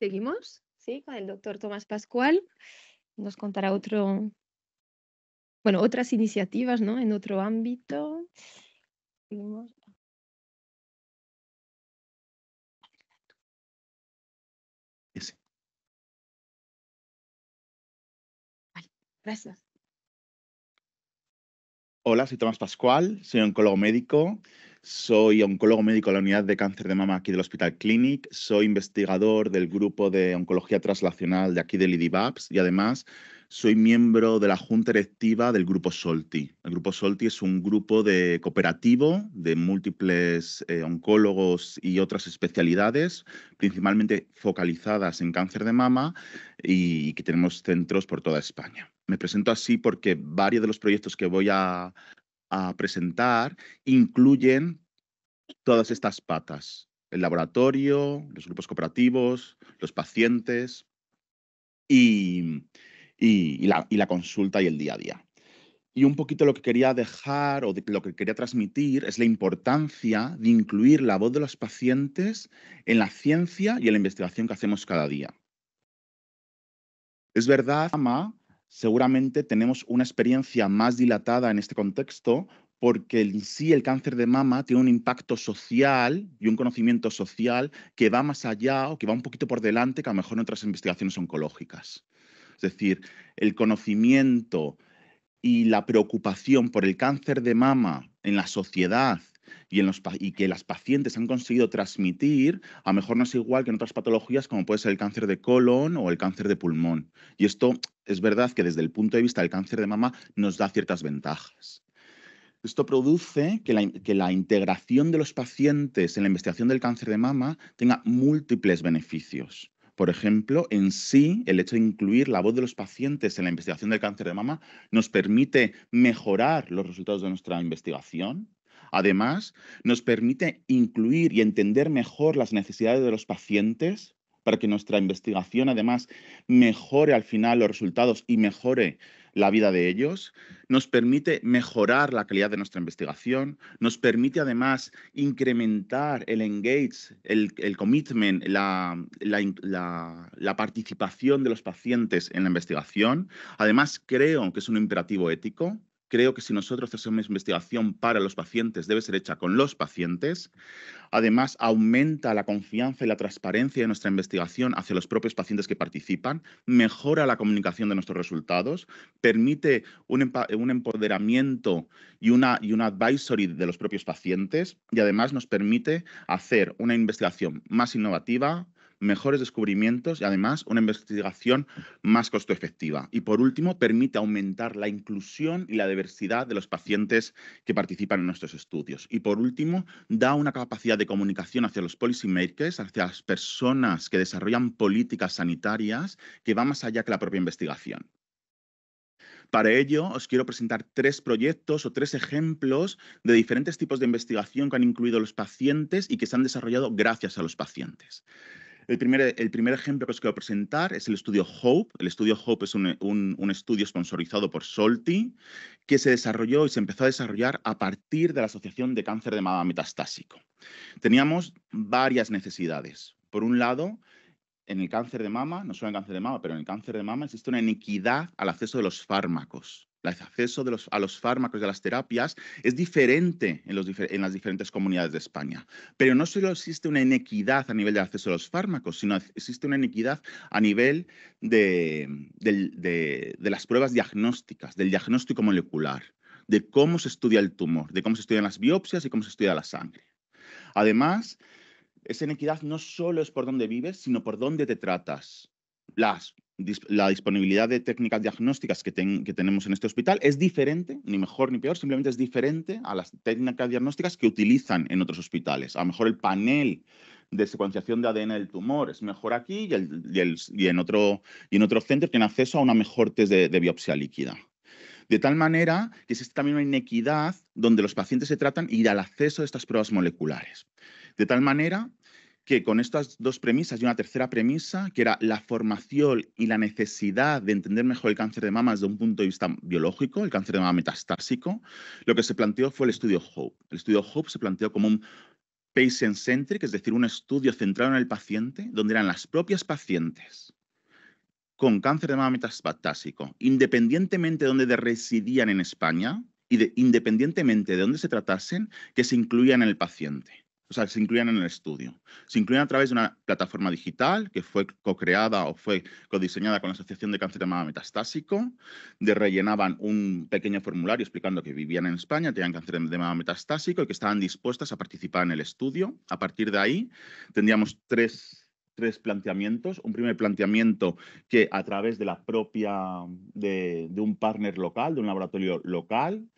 Seguimos, sí, con el doctor Tomás Pascual. Nos contará otro, bueno, otras iniciativas, ¿no? En otro ámbito. Seguimos. gracias. Hola, soy Tomás Pascual, soy oncólogo médico soy oncólogo médico de la unidad de cáncer de mama aquí del Hospital Clinic. Soy investigador del grupo de oncología translacional de aquí del IDIVAPS y además soy miembro de la junta directiva del grupo Solti. El grupo Solti es un grupo de cooperativo de múltiples eh, oncólogos y otras especialidades, principalmente focalizadas en cáncer de mama y que tenemos centros por toda España. Me presento así porque varios de los proyectos que voy a a presentar incluyen todas estas patas, el laboratorio, los grupos cooperativos, los pacientes y, la, consulta y el día a día. Y un poquito lo que quería dejar o lo que quería transmitir es la importancia de incluir la voz de los pacientes en la ciencia y en la investigación que hacemos cada día. Es verdad, Ama, seguramente tenemos una experiencia más dilatada en este contexto porque en sí el cáncer de mama tiene un impacto social y un conocimiento social que va más allá o que va un poquito por delante que a lo mejor en otras investigaciones oncológicas. Es decir, el conocimiento y la preocupación por el cáncer de mama en la sociedad y, en los, que las pacientes han conseguido transmitir, a mejor no es igual que en otras patologías como puede ser el cáncer de colon o el cáncer de pulmón. Y esto es verdad que desde el punto de vista del cáncer de mama nos da ciertas ventajas. Esto produce que la, que la, integración de los pacientes en la investigación del cáncer de mama tenga múltiples beneficios. Por ejemplo, en sí, el hecho de incluir la voz de los pacientes en la investigación del cáncer de mama nos permite mejorar los resultados de nuestra investigación, Además, nos permite incluir y entender mejor las necesidades de los pacientes para que nuestra investigación además mejore al final los resultados y mejore la vida de ellos, nos permite mejorar la calidad de nuestra investigación, nos permite además incrementar el engage, el, commitment, la, participación de los pacientes en la investigación. Además, creo que es un imperativo ético Creo que si nosotros hacemos investigación para los pacientes, debe ser hecha con los pacientes. Además, aumenta la confianza y la transparencia de nuestra investigación hacia los propios pacientes que participan, mejora la comunicación de nuestros resultados, permite un, empoderamiento y una, y una advisory de los propios pacientes y además nos permite hacer una investigación más innovativa, mejores descubrimientos y además una investigación más costo efectiva. Y por último, permite aumentar la inclusión y la diversidad de los pacientes que participan en nuestros estudios. Y por último, da una capacidad de comunicación hacia los policymakers, hacia las personas que desarrollan políticas sanitarias, que va más allá que la propia investigación. Para ello, os quiero presentar tres proyectos o tres ejemplos de diferentes tipos de investigación que han incluido los pacientes y que se han desarrollado gracias a los pacientes. El primer, el primer ejemplo que os quiero presentar es el estudio HOPE. El estudio HOPE es un, estudio sponsorizado por Solti que se desarrolló y se empezó a desarrollar a partir de la Asociación de Cáncer de Mama Metastásico. Teníamos varias necesidades. Por un lado, en el cáncer de mama, no solo en el cáncer de mama, pero en el cáncer de mama existe una inequidad al acceso de los fármacos el acceso a los fármacos y a las terapias es diferente en, las diferentes comunidades de España. Pero no solo existe una inequidad a nivel de acceso a los fármacos, sino existe una inequidad a nivel de, de las pruebas diagnósticas, del diagnóstico molecular, de cómo se estudia el tumor, de cómo se estudian las biopsias y cómo se estudia la sangre. Además, esa inequidad no solo es por dónde vives, sino por dónde te tratas. Las la disponibilidad de técnicas diagnósticas que, tenemos en este hospital es diferente, ni mejor ni peor, simplemente es diferente a las técnicas diagnósticas que utilizan en otros hospitales. A lo mejor el panel de secuenciación de ADN del tumor es mejor aquí y, y, en, otro, y en otro centro tiene acceso a una mejor test de, biopsia líquida. De tal manera que existe también una inequidad donde los pacientes se tratan y al acceso a estas pruebas moleculares. De tal manera que con estas dos premisas y una tercera premisa, que era la formación y la necesidad de entender mejor el cáncer de mama desde un punto de vista biológico, el cáncer de mama metastásico, lo que se planteó fue el estudio HOPE. El estudio HOPE se planteó como un patient-centric, es decir, un estudio centrado en el paciente, donde eran las propias pacientes con cáncer de mama metastásico, independientemente de dónde residían en España, y independientemente de dónde se tratasen, que se incluían en el paciente o sea, se incluían en el estudio. Se incluían a través de una plataforma digital que fue co-creada o fue codiseñada con la Asociación de Cáncer de Mama Metastásico. De rellenaban un pequeño formulario explicando que vivían en España, tenían cáncer de mama metastásico y que estaban dispuestas a participar en el estudio. A partir de ahí, tendríamos tres planteamientos. Un primer planteamiento que a través de la propia, de un partner local, de un laboratorio local,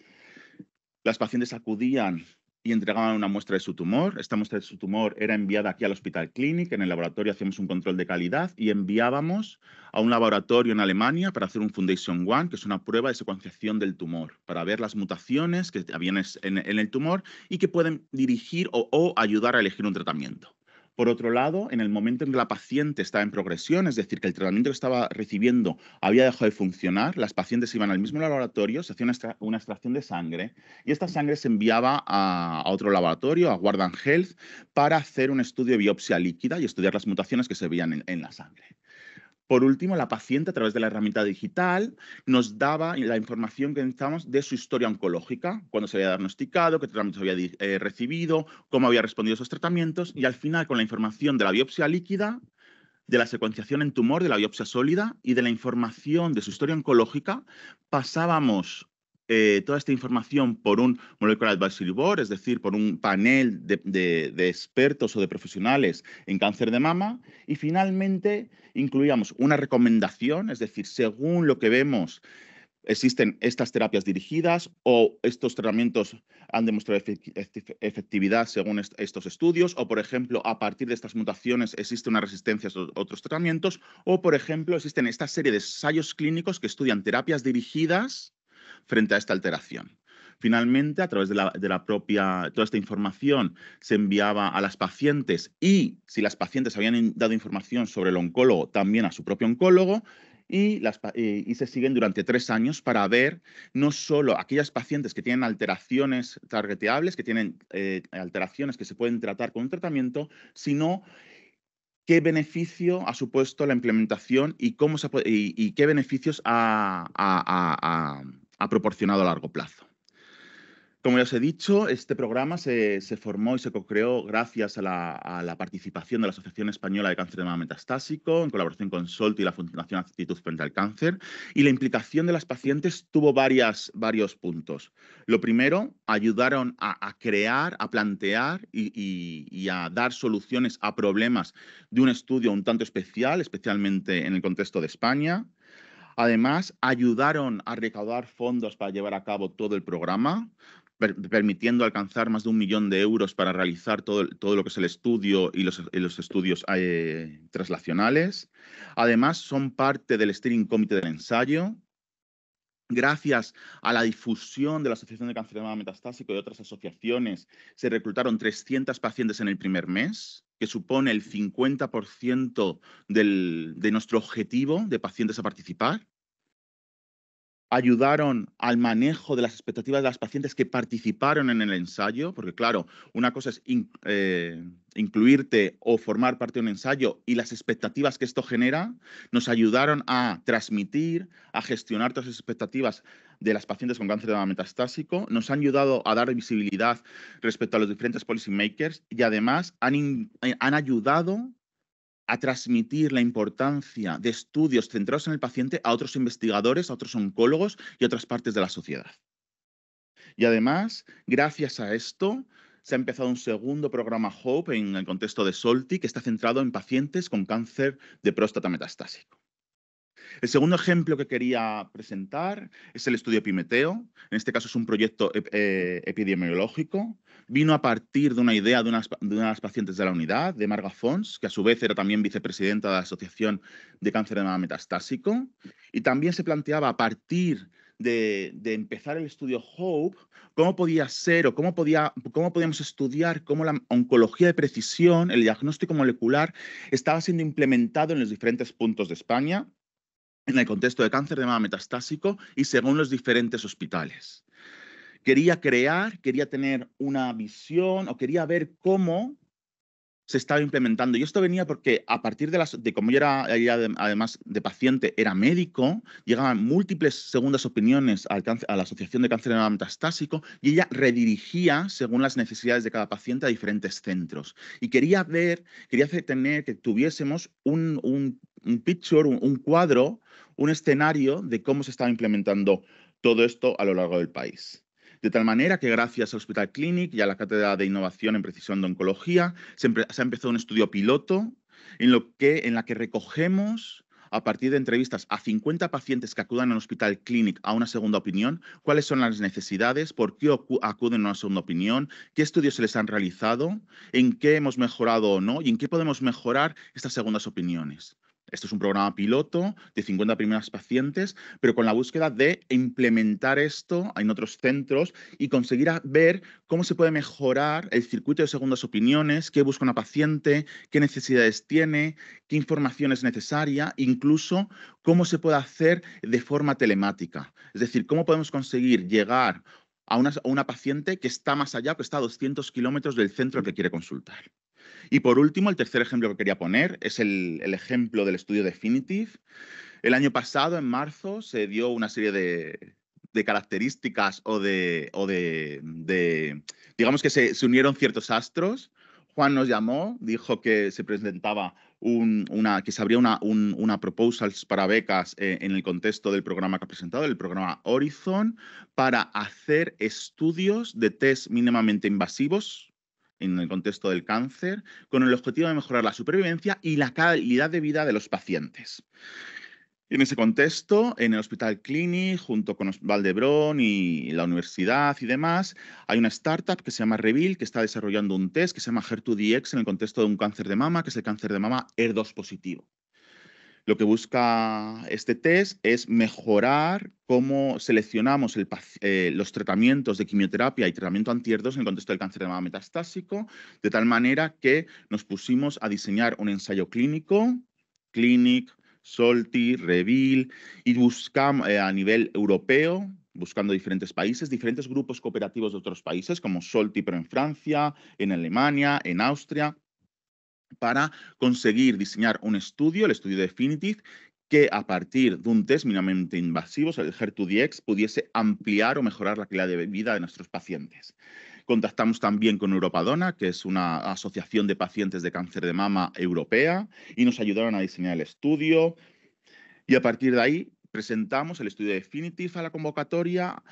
las pacientes acudían y entregaban una muestra de su tumor. Esta muestra de su tumor era enviada aquí al Hospital Clinic, en el laboratorio hacíamos un control de calidad y enviábamos a un laboratorio en Alemania para hacer un Foundation One, que es una prueba de secuenciación del tumor, para ver las mutaciones que habían en, el tumor y que pueden dirigir o, o ayudar a elegir un tratamiento. Por otro lado, en el momento en que la paciente estaba en progresión, es decir, que el tratamiento que estaba recibiendo había dejado de funcionar, las pacientes iban al mismo laboratorio, se hacía una, extracción de sangre y esta sangre se enviaba a, otro laboratorio, a Guardan Health, para hacer un estudio de biopsia líquida y estudiar las mutaciones que se veían en la sangre. Por último, la paciente, a través de la herramienta digital, nos daba la información que necesitábamos de su historia oncológica, cuándo se había diagnosticado, qué tratamientos había eh, recibido, cómo había respondido a esos tratamientos, y al final, con la información de la biopsia líquida, de la secuenciación en tumor, de la biopsia sólida y de la información de su historia oncológica, pasábamos eh, toda esta información por un Molecular Advisory Board, es decir, por un panel de, expertos o de profesionales en cáncer de mama. Y finalmente incluíamos una recomendación, es decir, según lo que vemos, existen estas terapias dirigidas o estos tratamientos han demostrado efectividad según estos estudios, o por ejemplo, a partir de estas mutaciones existe una resistencia a otros tratamientos, o por ejemplo, existen esta serie de ensayos clínicos que estudian terapias dirigidas frente a esta alteración. Finalmente, a través de la, propia, toda esta información se enviaba a las pacientes y si las pacientes habían dado información sobre el oncólogo, también a su propio oncólogo. Y, las, y se siguen durante tres años para ver no solo aquellas pacientes que tienen alteraciones targeteables, que tienen eh, alteraciones que se pueden tratar con un tratamiento, sino qué beneficio ha supuesto la implementación y, cómo y, qué beneficios ha, ha ha proporcionado a largo plazo. Como ya os he dicho, este programa se, formó y se co-creó gracias a la, participación de la Asociación Española de Cáncer de Mama Metastásico, en colaboración con SOLTI y la Fundación Actitud frente al Cáncer. Y la implicación de las pacientes tuvo varias, varios puntos. Lo primero, ayudaron a, crear, a plantear y, a dar soluciones a problemas de un estudio un tanto especial, especialmente en el contexto de España. Además, ayudaron a recaudar fondos para llevar a cabo todo el programa, permitiendo alcanzar más de un millón de euros para realizar todo, lo que es el estudio y los, estudios eh, traslacionales. Además, son parte del Steering Committee del ensayo, Gracias a la difusión de la Asociación de de Mama Metastásico y otras asociaciones, se reclutaron 300 pacientes en el primer mes que supone el 50% del, de nuestro objetivo de pacientes a participar, ayudaron al manejo de las expectativas de las pacientes que participaron en el ensayo, porque claro, una cosa es eh, incluirte o formar parte de un ensayo y las expectativas que esto genera, nos ayudaron a transmitir, a gestionar todas las expectativas de las pacientes con cáncer de mama metastásico, nos han ayudado a dar visibilidad respecto a los diferentes policy makers y además han, eh, han ayudado a transmitir la importancia de estudios centrados en el paciente a otros investigadores, a otros oncólogos y otras partes de la sociedad. Y además, gracias a esto, se ha empezado un segundo programa HOPE en el contexto de SOLTI que está centrado en pacientes con cáncer de próstata metastásico. El segundo ejemplo que quería presentar es el estudio Pimeteo. En este caso es un proyecto eh, epidemiológico. Vino a partir de una idea de, unas, de una de las pacientes de la unidad, de Marga Fons, que a su vez era también vicepresidenta de la Asociación de Cáncer de Mama Metastásico. Y también se planteaba a partir de, empezar el estudio HOPE, cómo podía ser o cómo, podía, cómo podíamos estudiar cómo la oncología de precisión, el diagnóstico molecular, estaba siendo implementado en los diferentes puntos de España en el contexto de cáncer de mama metastásico y según los diferentes hospitales. Quería crear, quería tener una visión o quería ver cómo se estaba implementando. Y esto venía porque a partir de las, de como yo era, además de paciente, era médico, llegaban múltiples segundas opiniones a la Asociación de Cáncer Metastásico y ella redirigía según las necesidades de cada paciente a diferentes centros. Y quería ver, quería tener que tuviésemos un, picture, un, un cuadro, un escenario de cómo se estaba implementando todo esto a lo largo del país. De tal manera que gracias al Hospital Clinic y a la Cátedra de Innovación en Precisión de Oncología se, ha empezado un estudio piloto en, lo que, en la que recogemos a partir de entrevistas a 50 pacientes que acudan al Hospital Clinic a una segunda opinión, cuáles son las necesidades, por qué acuden a una segunda opinión, qué estudios se les han realizado, en qué hemos mejorado o no y en qué podemos mejorar estas segundas opiniones. Esto es un programa piloto de 50 primeras pacientes, pero con la búsqueda de implementar esto en otros centros y conseguir ver cómo se puede mejorar el circuito de segundas opiniones, qué busca una paciente, qué necesidades tiene, qué información es necesaria, incluso cómo se puede hacer de forma telemática. Es decir, cómo podemos conseguir llegar a una, paciente que está más allá, que está a 200 kilómetros del centro que quiere consultar. Y por último, el tercer ejemplo que quería poner es el, ejemplo del estudio Definitive. El año pasado, en marzo, se dio una serie de, características o de, digamos que se, unieron ciertos astros. Juan nos llamó, dijo que se presentaba una, que se abría una, una proposals para becas eh, en el contexto del programa que ha presentado, el programa Horizon, para hacer estudios de test mínimamente invasivos en el contexto del cáncer, con el objetivo de mejorar la supervivencia y la calidad de vida de los pacientes. En ese contexto, en el Hospital Clinic, junto con Valdebron y la universidad y demás, hay una startup que se llama Revil, que está desarrollando un test que se llama HER2DX en el contexto de un cáncer de mama, que es el cáncer de mama her 2 positivo. Lo que busca este test es mejorar cómo seleccionamos eh, los tratamientos de quimioterapia y tratamiento antierdos en el contexto del cáncer de mama metastásico, de tal manera que nos pusimos a diseñar un ensayo clínico, Clinic, Solti, Revil, y buscamos eh, a nivel europeo, buscando diferentes países, diferentes grupos cooperativos de otros países, como Solti, pero en Francia, en Alemania, en Austria, para conseguir diseñar un estudio, el estudio Definitive, que a partir de un test mínimamente invasivo, el HER2DX, pudiese ampliar o mejorar la calidad de vida de nuestros pacientes. Contactamos también con Europadona, que es una asociación de pacientes de cáncer de mama europea, y nos ayudaron a diseñar el estudio. Y a partir de ahí presentamos el estudio Definitive a la convocatoria,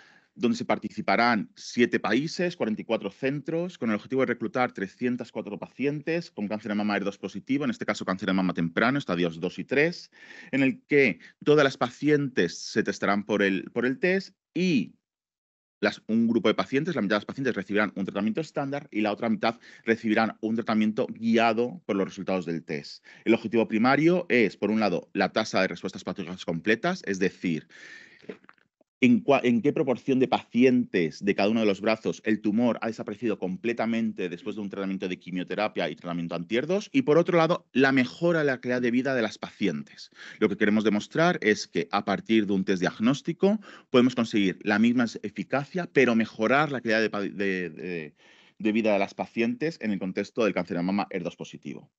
donde se participarán siete países, 44 centros, con el objetivo de reclutar 304 pacientes con cáncer de mama ER2 positivo, en este caso cáncer de mama temprano, estadios 2 y 3, en el que todas las pacientes se testarán por el, por el test y un grupo de pacientes, la mitad de las pacientes recibirán un tratamiento estándar y la otra mitad recibirán un tratamiento guiado por los resultados del test. El objetivo primario es, por un lado, la tasa de respuestas patológicas completas, es decir, en, qué proporción de pacientes de cada uno de los brazos el tumor ha desaparecido completamente después de un tratamiento de quimioterapia y tratamiento antiherdos, Y por otro lado, la mejora de la calidad de vida de las pacientes. Lo que queremos demostrar es que a partir de un test diagnóstico podemos conseguir la misma eficacia, pero mejorar la calidad de, vida de las pacientes en el contexto del cáncer de mama herdos positivo.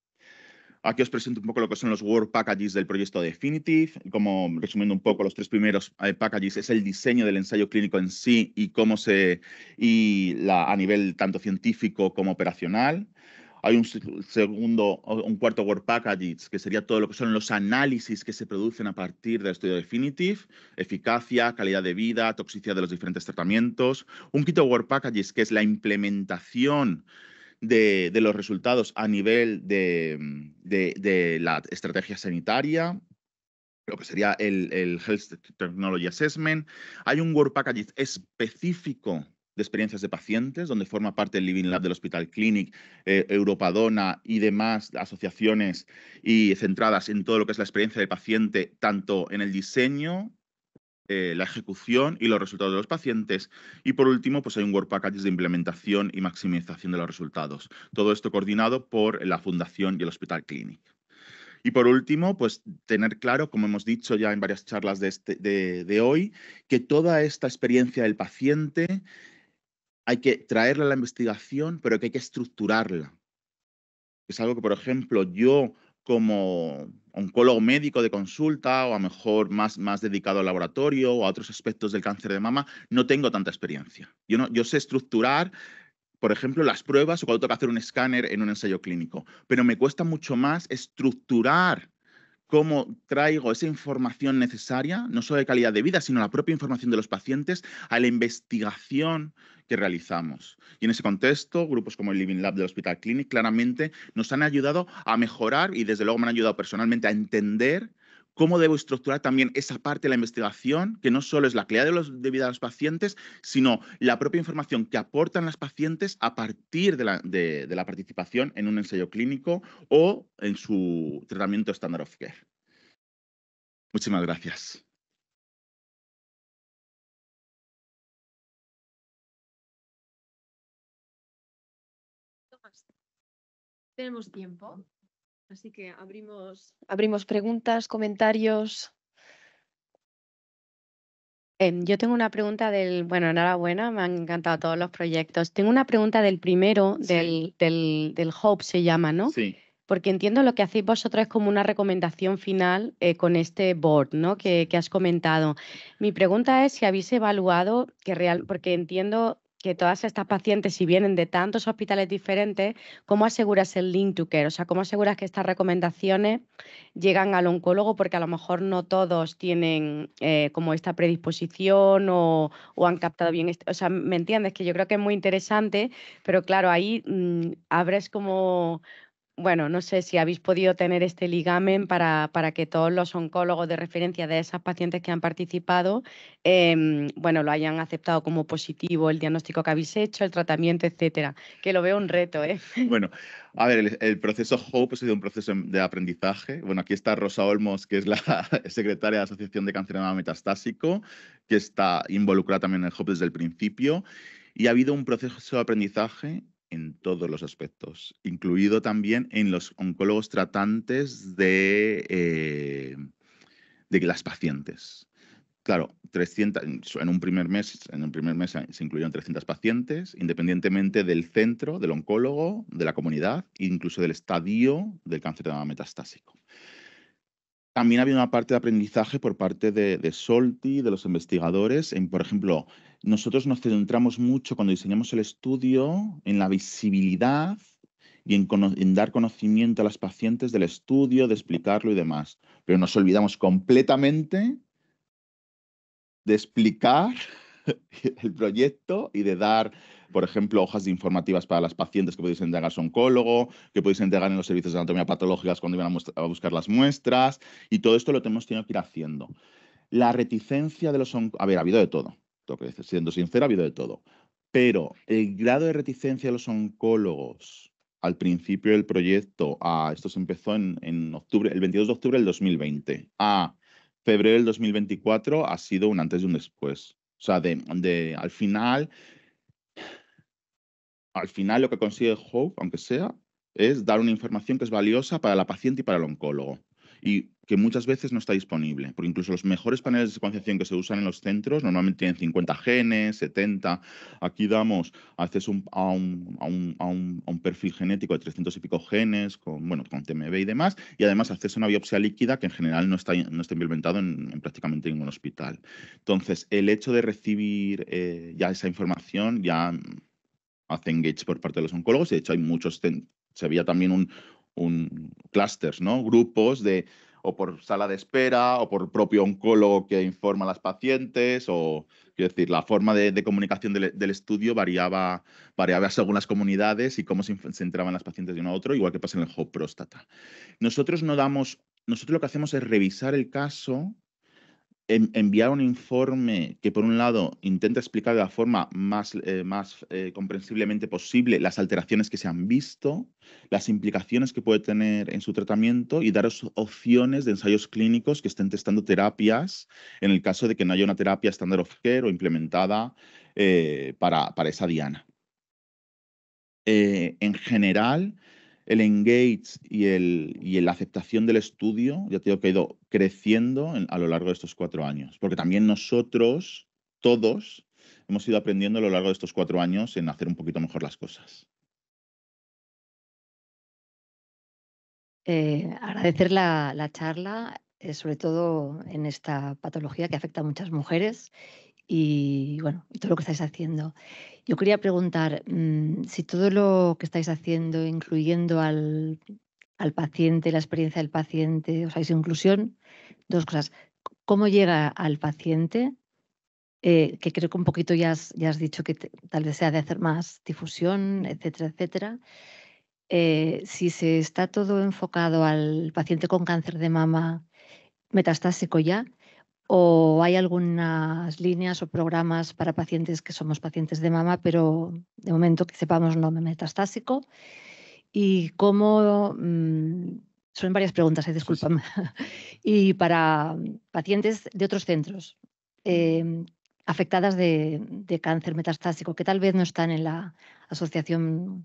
Aquí os presento un poco lo que son los Word Packages del proyecto Definitive. Como resumiendo un poco los tres primeros eh, packages, es el diseño del ensayo clínico en sí y cómo se y la, a nivel tanto científico como operacional. Hay un segundo, un cuarto Word Package, que sería todo lo que son los análisis que se producen a partir del estudio Definitive, eficacia, calidad de vida, toxicidad de los diferentes tratamientos. Un quinto Word packages que es la implementación de, los resultados a nivel mm, de, la estrategia sanitaria, lo que sería el, Health Technology Assessment. Hay un Work Package específico de experiencias de pacientes, donde forma parte el Living Lab del Hospital Clinic, eh, Europadona y demás asociaciones y centradas en todo lo que es la experiencia del paciente, tanto en el diseño, eh, la ejecución y los resultados de los pacientes. Y por último, pues hay un Work Package de implementación y maximización de los resultados. Todo esto coordinado por la Fundación y el Hospital Clinic. Y por último, pues tener claro, como hemos dicho ya en varias charlas este, de, de hoy, que toda esta experiencia del paciente hay que traerla a la investigación, pero que hay que estructurarla. Es algo que, por ejemplo, yo como oncólogo médico de consulta o a lo mejor más, más dedicado al laboratorio o a otros aspectos del cáncer de mama, no tengo tanta experiencia. Yo, no, yo sé estructurar, por ejemplo, las pruebas o cuando tengo que hacer un escáner en un ensayo clínico, pero me cuesta mucho más estructurar cómo traigo esa información necesaria, no solo de calidad de vida, sino la propia información de los pacientes, a la investigación que realizamos. Y en ese contexto, grupos como el Living Lab del Hospital Clinic claramente nos han ayudado a mejorar y desde luego me han ayudado personalmente a entender cómo debo estructurar también esa parte de la investigación, que no solo es la calidad de, los, vida de los pacientes, sino la propia información que aportan las pacientes a partir de la, de la participación en un ensayo clínico o en su tratamiento estándar of care. Muchísimas gracias. Tenemos tiempo, así que abrimos, abrimos preguntas, comentarios. Em, yo tengo una pregunta del, bueno, enhorabuena, me han encantado todos los proyectos. Tengo una pregunta del primero, del, del, del Hope se llama, ¿no? Sí porque entiendo lo que hacéis vosotros es como una recomendación final eh, con este board ¿no? Que, has comentado. Mi pregunta es si habéis evaluado que real, porque entiendo que todas estas pacientes, si vienen de tantos hospitales diferentes, ¿cómo aseguras el link to care? O sea, ¿cómo aseguras que estas recomendaciones llegan al oncólogo? Porque a lo mejor no todos tienen eh, como esta predisposición o, han captado bien. Este, o sea, ¿me entiendes? Que yo creo que es muy interesante, pero claro, ahí mm, abres como bueno, no sé si habéis podido tener este ligamen para, para, que todos los oncólogos de referencia de esas pacientes que han participado, em, bueno, lo hayan aceptado como positivo, el diagnóstico que habéis hecho, el tratamiento, etcétera. Que lo veo un reto, ¿eh? Bueno, a ver, el, proceso HOPE ha sido un proceso de aprendizaje. Bueno, aquí está Rosa Olmos, que es la secretaria de la Asociación de Mama Metastásico, que está involucrada también en el HOPE desde el principio. Y ha habido un proceso de aprendizaje en todos los aspectos, incluido también en los oncólogos tratantes de, eh, de las pacientes. Claro, 300, en un primer mes, en un primer mes se incluyeron 300 pacientes, independientemente del centro, del oncólogo, de la comunidad, incluso del estadio del cáncer de mama metastásico. También había una parte de aprendizaje por parte de, de Solti, de los investigadores, en, por ejemplo, nosotros nos centramos mucho cuando diseñamos el estudio en la visibilidad y en, en, dar conocimiento a las pacientes del estudio, de explicarlo y demás. Pero nos olvidamos completamente de explicar el proyecto y de dar por ejemplo, hojas de informativas para las pacientes que podéis entregar a su oncólogo, que podéis entregar en los servicios de anatomía patológica cuando iban a, buscar las muestras, y todo esto lo tenemos tenido que ir haciendo. La reticencia de los oncólogos, a ver, ha habido de todo, tengo que siendo sincero, ha habido de todo, pero el grado de reticencia de los oncólogos al principio del proyecto, a, esto se empezó en, octubre, el 22 de octubre del 2020, a febrero del 2024 ha sido un antes y un después. O sea, de, al final al final lo que consigue Hope, aunque sea, es dar una información que es valiosa para la paciente y para el oncólogo y que muchas veces no está disponible, porque incluso los mejores paneles de secuenciación que se usan en los centros normalmente tienen 50 genes, 70. Aquí damos acceso a un, a un, perfil genético de 300 y pico genes, con, bueno, con TMB y demás, y además acceso a una biopsia líquida que en general no está, no está implementado en, prácticamente ningún hospital. Entonces, el hecho de recibir eh, ya esa información ya hacen gates por parte de los oncólogos. y De hecho, hay muchos, se había también un, un clusters, ¿no? Grupos de o por sala de espera o por propio oncólogo que informa a las pacientes o quiero decir la forma de, comunicación del, estudio variaba variaba según las comunidades y cómo se, entraban las pacientes de uno a otro igual que pasa en el HOP próstata nosotros no damos nosotros lo que hacemos es revisar el caso enviar un informe que, por un lado, intenta explicar de la forma más, eh, más eh, comprensiblemente posible las alteraciones que se han visto, las implicaciones que puede tener en su tratamiento y dar opciones de ensayos clínicos que estén testando terapias en el caso de que no haya una terapia estándar of care o implementada eh, para, para, esa diana. en general, el engage y, el, y la aceptación del estudio, ya te digo que ha ido creciendo a lo largo de estos cuatro años, porque también nosotros, todos, hemos ido aprendiendo a lo largo de estos cuatro años en hacer un poquito mejor las cosas. Eh, agradecer la, charla, eh, sobre todo en esta patología que afecta a muchas mujeres y bueno, todo lo que estáis haciendo. Yo quería preguntar mm, si todo lo que estáis haciendo, incluyendo al, paciente, la experiencia del paciente, o sea, es inclusión, dos cosas. ¿Cómo llega al paciente? Eh, que creo que un poquito ya has, ya has dicho que tal vez sea de hacer más difusión, etcétera, etcétera. Eh, si se está todo enfocado al paciente con cáncer de mama metastásico ya, o hay algunas líneas o programas para pacientes que somos pacientes de mama, pero de momento que sepamos no metastásico. Y cómo, mm, son varias preguntas, eh, y para pacientes de otros centros em, afectadas de, cáncer metastásico, que tal vez no están en la asociación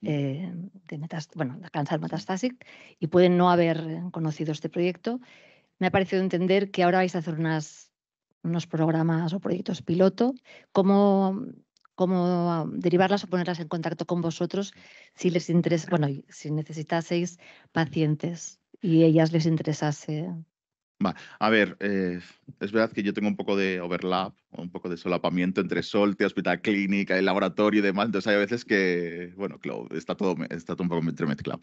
eh, de, bueno, de cáncer metastásico y pueden no haber conocido este proyecto me ha parecido entender que ahora vais a hacer unas, unos programas o proyectos piloto. ¿Cómo, cómo derivarlas o ponerlas en contacto con vosotros si les interesa, bueno, si necesitaseis pacientes y ellas les interesase a ver, eh, es verdad que yo tengo un poco de overlap, un poco de solapamiento entre Solte, Hospital Clínica, el laboratorio y demás. Entonces hay veces que, bueno, claro, está todo, está un poco entremezclado.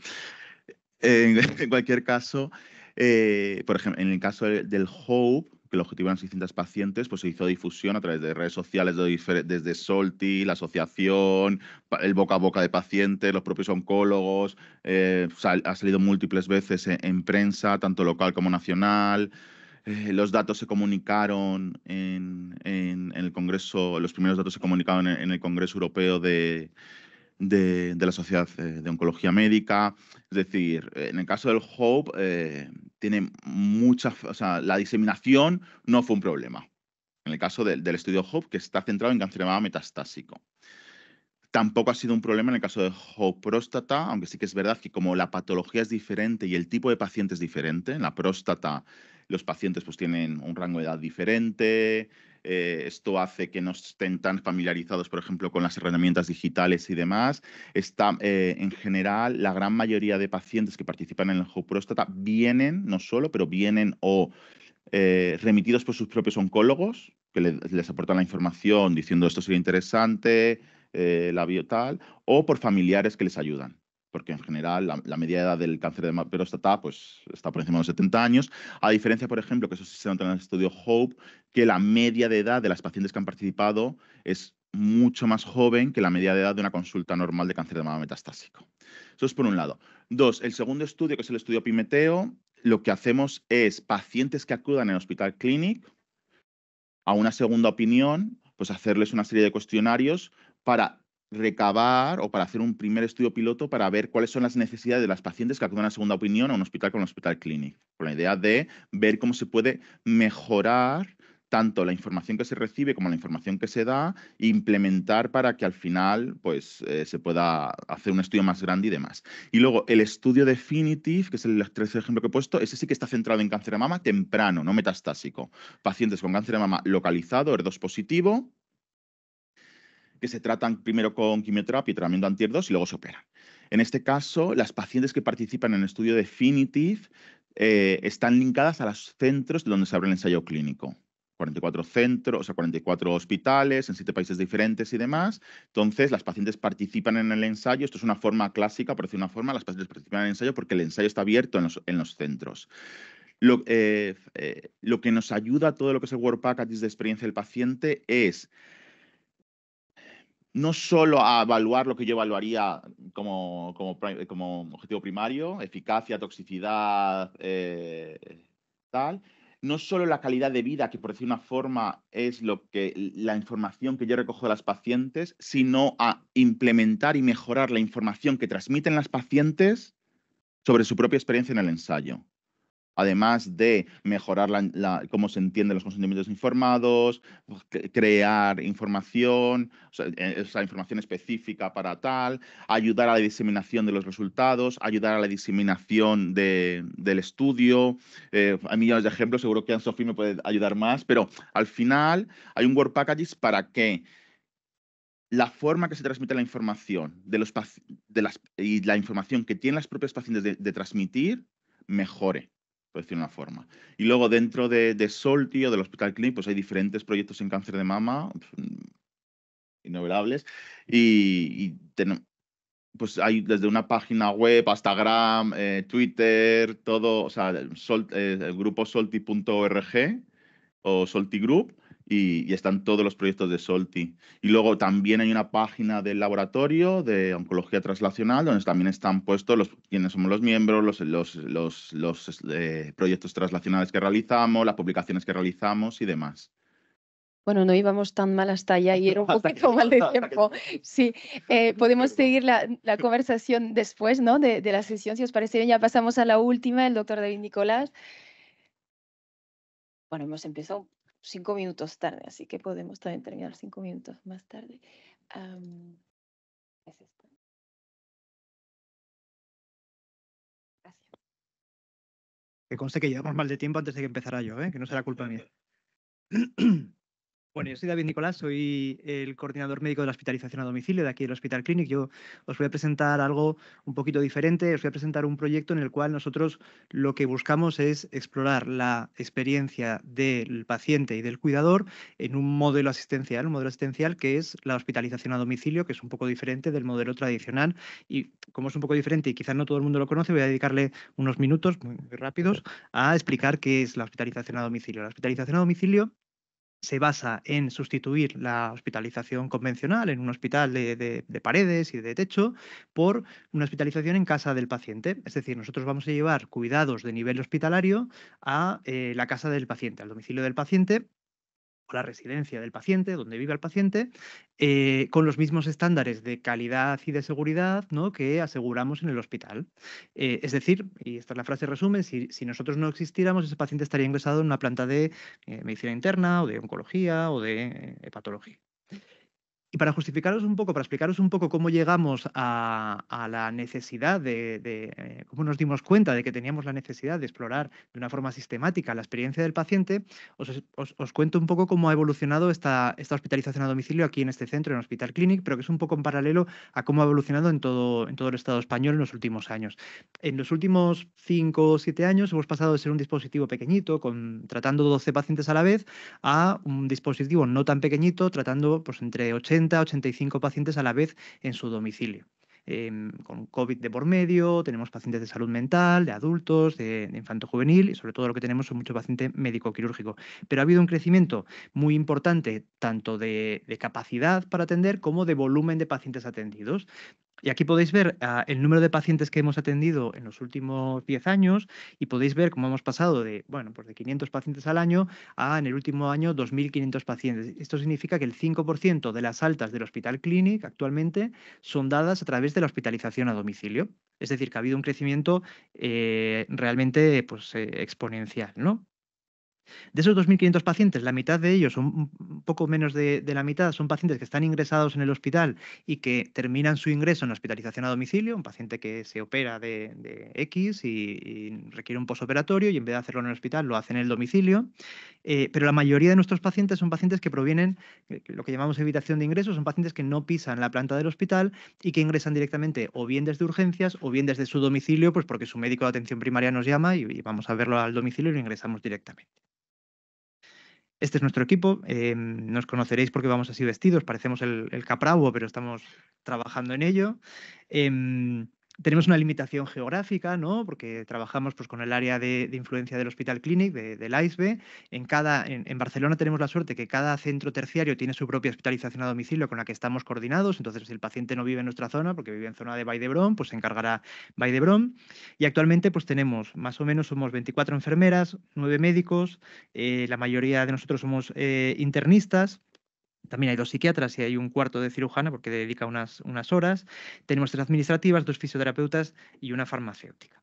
en cualquier caso, eh, por ejemplo, en el caso del HOPE, que el objetivo eran 600 pacientes, pues se hizo difusión a través de redes sociales desde Solti, la asociación, el boca a boca de pacientes, los propios oncólogos, eh, ha salido múltiples veces en, prensa, tanto local como nacional. Eh, los datos se comunicaron en, el Congreso, los primeros datos se comunicaron en, el Congreso Europeo de, de, la Sociedad eh, de Oncología Médica. Es decir, en el caso del HOPE, eh, tiene mucha, la diseminación no fue un problema. En el caso del estudio HOPE, que está centrado en cáncer de metastásico. Tampoco ha sido un problema en el caso de HOPE próstata, aunque sí que es verdad que como la patología es diferente y el tipo de paciente es diferente, en la próstata los pacientes pues tienen un rango de edad diferente, eh, esto hace que no estén tan familiarizados, por ejemplo, con las herramientas digitales y demás. Está, eh, en general, la gran mayoría de pacientes que participan en el próstata vienen, no solo, pero vienen o eh, remitidos por sus propios oncólogos, que les aportan la información diciendo esto sería interesante, la biotal, o por familiares que les ayudan porque en general la, media media edad del cáncer de mama próstata pues, está por encima de los 70 años, a diferencia, por ejemplo, que eso se nota en el estudio HOPE, que la media de edad de las pacientes que han participado es mucho más joven que la media de edad de una consulta normal de cáncer de mama metastásico. Eso es por un lado. Dos, el segundo estudio, que es el estudio Pimeteo, lo que hacemos es pacientes que acudan al hospital clinic a una segunda opinión, pues hacerles una serie de cuestionarios para recabar o para hacer un primer estudio piloto para ver cuáles son las necesidades de las pacientes que acuden a una segunda opinión a un hospital con un hospital clinic, con la idea de ver cómo se puede mejorar tanto la información que se recibe como la información que se da e implementar para que al final pues, eh, se pueda hacer un estudio más grande y demás. Y luego el estudio Definitive, que es el tercer ejemplo que he puesto, ese sí que está centrado en cáncer de mama temprano, no metastásico. Pacientes con cáncer de mama localizado, ER2 positivo, que se tratan primero con quimioterapia y tratamiento antierdos y luego se operan. En este caso, las pacientes que participan en el estudio Definitive eh, están linkadas a los centros de donde se abre el ensayo clínico. 44 centros, o sea, 44 hospitales en siete países diferentes y demás. Entonces, las pacientes participan en el ensayo. Esto es una forma clásica, por decir una forma, las pacientes participan en el ensayo porque el ensayo está abierto en los, centros. Lo, eh, eh, lo, que nos ayuda a todo lo que es el Work de experiencia del paciente es no solo a evaluar lo que yo evaluaría como, objetivo primario, eficacia, toxicidad, eh, tal, no solo la calidad de vida, que por decir una forma es lo que, la información que yo recojo de las pacientes, sino a implementar y mejorar la información que transmiten las pacientes sobre su propia experiencia en el ensayo además de mejorar cómo se entienden los consentimientos informados, crear información, o sea, esa información específica para tal, ayudar a la diseminación de los resultados, ayudar a la diseminación del estudio. Eh, hay millones de ejemplos, seguro que anne me puede ayudar más, pero al final hay un Word packages para que la forma que se transmite la información de los y la información que tienen las propias pacientes de transmitir mejore. Pues, una forma. Y luego dentro de, de Solti o del Hospital Clinic, pues hay diferentes proyectos en cáncer de mama mm, y, pues hay desde una página web Instagram, eh, Twitter, todo, o sea, eh, el grupo solti.org o Solti Group y, están todos los proyectos de Solti. Y luego también hay una página del laboratorio de oncología translacional donde también están puestos los, quiénes somos los miembros, los, los, eh, proyectos translacionales que realizamos, las publicaciones que realizamos y demás. Bueno, no íbamos tan mal hasta allá y era un poquito mal de tiempo. Sí, eh, podemos seguir la, conversación después ¿no? de, de la sesión, si os parece bien. Ya pasamos a la última, el doctor David Nicolás. Bueno, hemos empezado cinco minutos tarde, así que podemos también terminar cinco minutos más tarde. Gracias. Que conste que llevamos mal de tiempo antes de que empezara yo, ¿eh? que no será culpa mía. Bueno, yo soy David Nicolás, soy el coordinador médico de la hospitalización a domicilio de aquí del Hospital Clinic. Yo os voy a presentar algo un poquito diferente, os voy a presentar un proyecto en el cual nosotros lo que buscamos es explorar la experiencia del paciente y del cuidador en un modelo asistencial, un modelo asistencial que es la hospitalización a domicilio, que es un poco diferente del modelo tradicional. Y como es un poco diferente y quizás no todo el mundo lo conoce, voy a dedicarle unos minutos muy, muy rápidos a explicar qué es la hospitalización a domicilio. La hospitalización a domicilio se basa en sustituir la hospitalización convencional en un hospital de, paredes y de techo por una hospitalización en casa del paciente. Es decir, nosotros vamos a llevar cuidados de nivel hospitalario a eh, la casa del paciente, al domicilio del paciente la residencia del paciente, donde vive el paciente, eh, con los mismos estándares de calidad y de seguridad ¿no? que aseguramos en el hospital. Eh, es decir, y esta es la frase resumen, si, nosotros no existiéramos, ese paciente estaría ingresado en una planta de eh, medicina interna o de oncología o de hepatología. Y para justificaros un poco, para explicaros un poco cómo llegamos a, la necesidad de, eh, cómo nos dimos cuenta de que teníamos la necesidad de explorar de una forma sistemática la experiencia del paciente, os, os, cuento un poco cómo ha evolucionado esta, esta, hospitalización a domicilio aquí en este centro, en Hospital Clinic, pero que es un poco en paralelo a cómo ha evolucionado en todo, en todo el Estado español en los últimos años. En los últimos 5 o 7 años hemos pasado de ser un dispositivo pequeñito, con, tratando 12 pacientes a la vez, a un dispositivo no tan pequeñito, tratando pues, entre 80 85 pacientes a la vez en su domicilio. Em, con COVID de por medio, tenemos pacientes de salud mental, de adultos, de, infanto-juvenil y sobre todo lo que tenemos son muchos pacientes médico-quirúrgico. Pero ha habido un crecimiento muy importante tanto de, capacidad para atender como de volumen de pacientes atendidos. Y aquí podéis ver ah, el número de pacientes que hemos atendido en los últimos 10 años y podéis ver cómo hemos pasado de, bueno, pues de 500 pacientes al año a en el último año 2.500 pacientes. Esto significa que el 5% de las altas del Hospital Clinic actualmente son dadas a través de la hospitalización a domicilio. Es decir, que ha habido un crecimiento eh, realmente pues, eh, exponencial, ¿no? De esos 2.500 pacientes, la mitad de ellos, un poco menos de, la mitad, son pacientes que están ingresados en el hospital y que terminan su ingreso en hospitalización a domicilio, un paciente que se opera de, X y, requiere un posoperatorio y en vez de hacerlo en el hospital lo hace en el domicilio. Eh, pero la mayoría de nuestros pacientes son pacientes que provienen, eh, lo que llamamos evitación de ingresos, son pacientes que no pisan la planta del hospital y que ingresan directamente o bien desde urgencias o bien desde su domicilio, pues porque su médico de atención primaria nos llama y vamos a verlo al domicilio y lo ingresamos directamente. Este es nuestro equipo. Eh, nos conoceréis porque vamos así vestidos. Parecemos el, el pero estamos trabajando en ello. Em, tenemos una limitación geográfica, ¿no? Porque trabajamos pues, con el área de, influencia del Hospital Clinic, de, del AISBE. En, cada, en, Barcelona tenemos la suerte que cada centro terciario tiene su propia hospitalización a domicilio con la que estamos coordinados. Entonces, si el paciente no vive en nuestra zona, porque vive en zona de Baidebrom, pues se encargará Baidebrom. Y actualmente pues tenemos, más o menos, somos 24 enfermeras, 9 médicos, eh, la mayoría de nosotros somos eh, internistas también hay dos psiquiatras y hay un cuarto de cirujana porque dedica unas, unas horas. Tenemos tres administrativas, dos fisioterapeutas y una farmacéutica.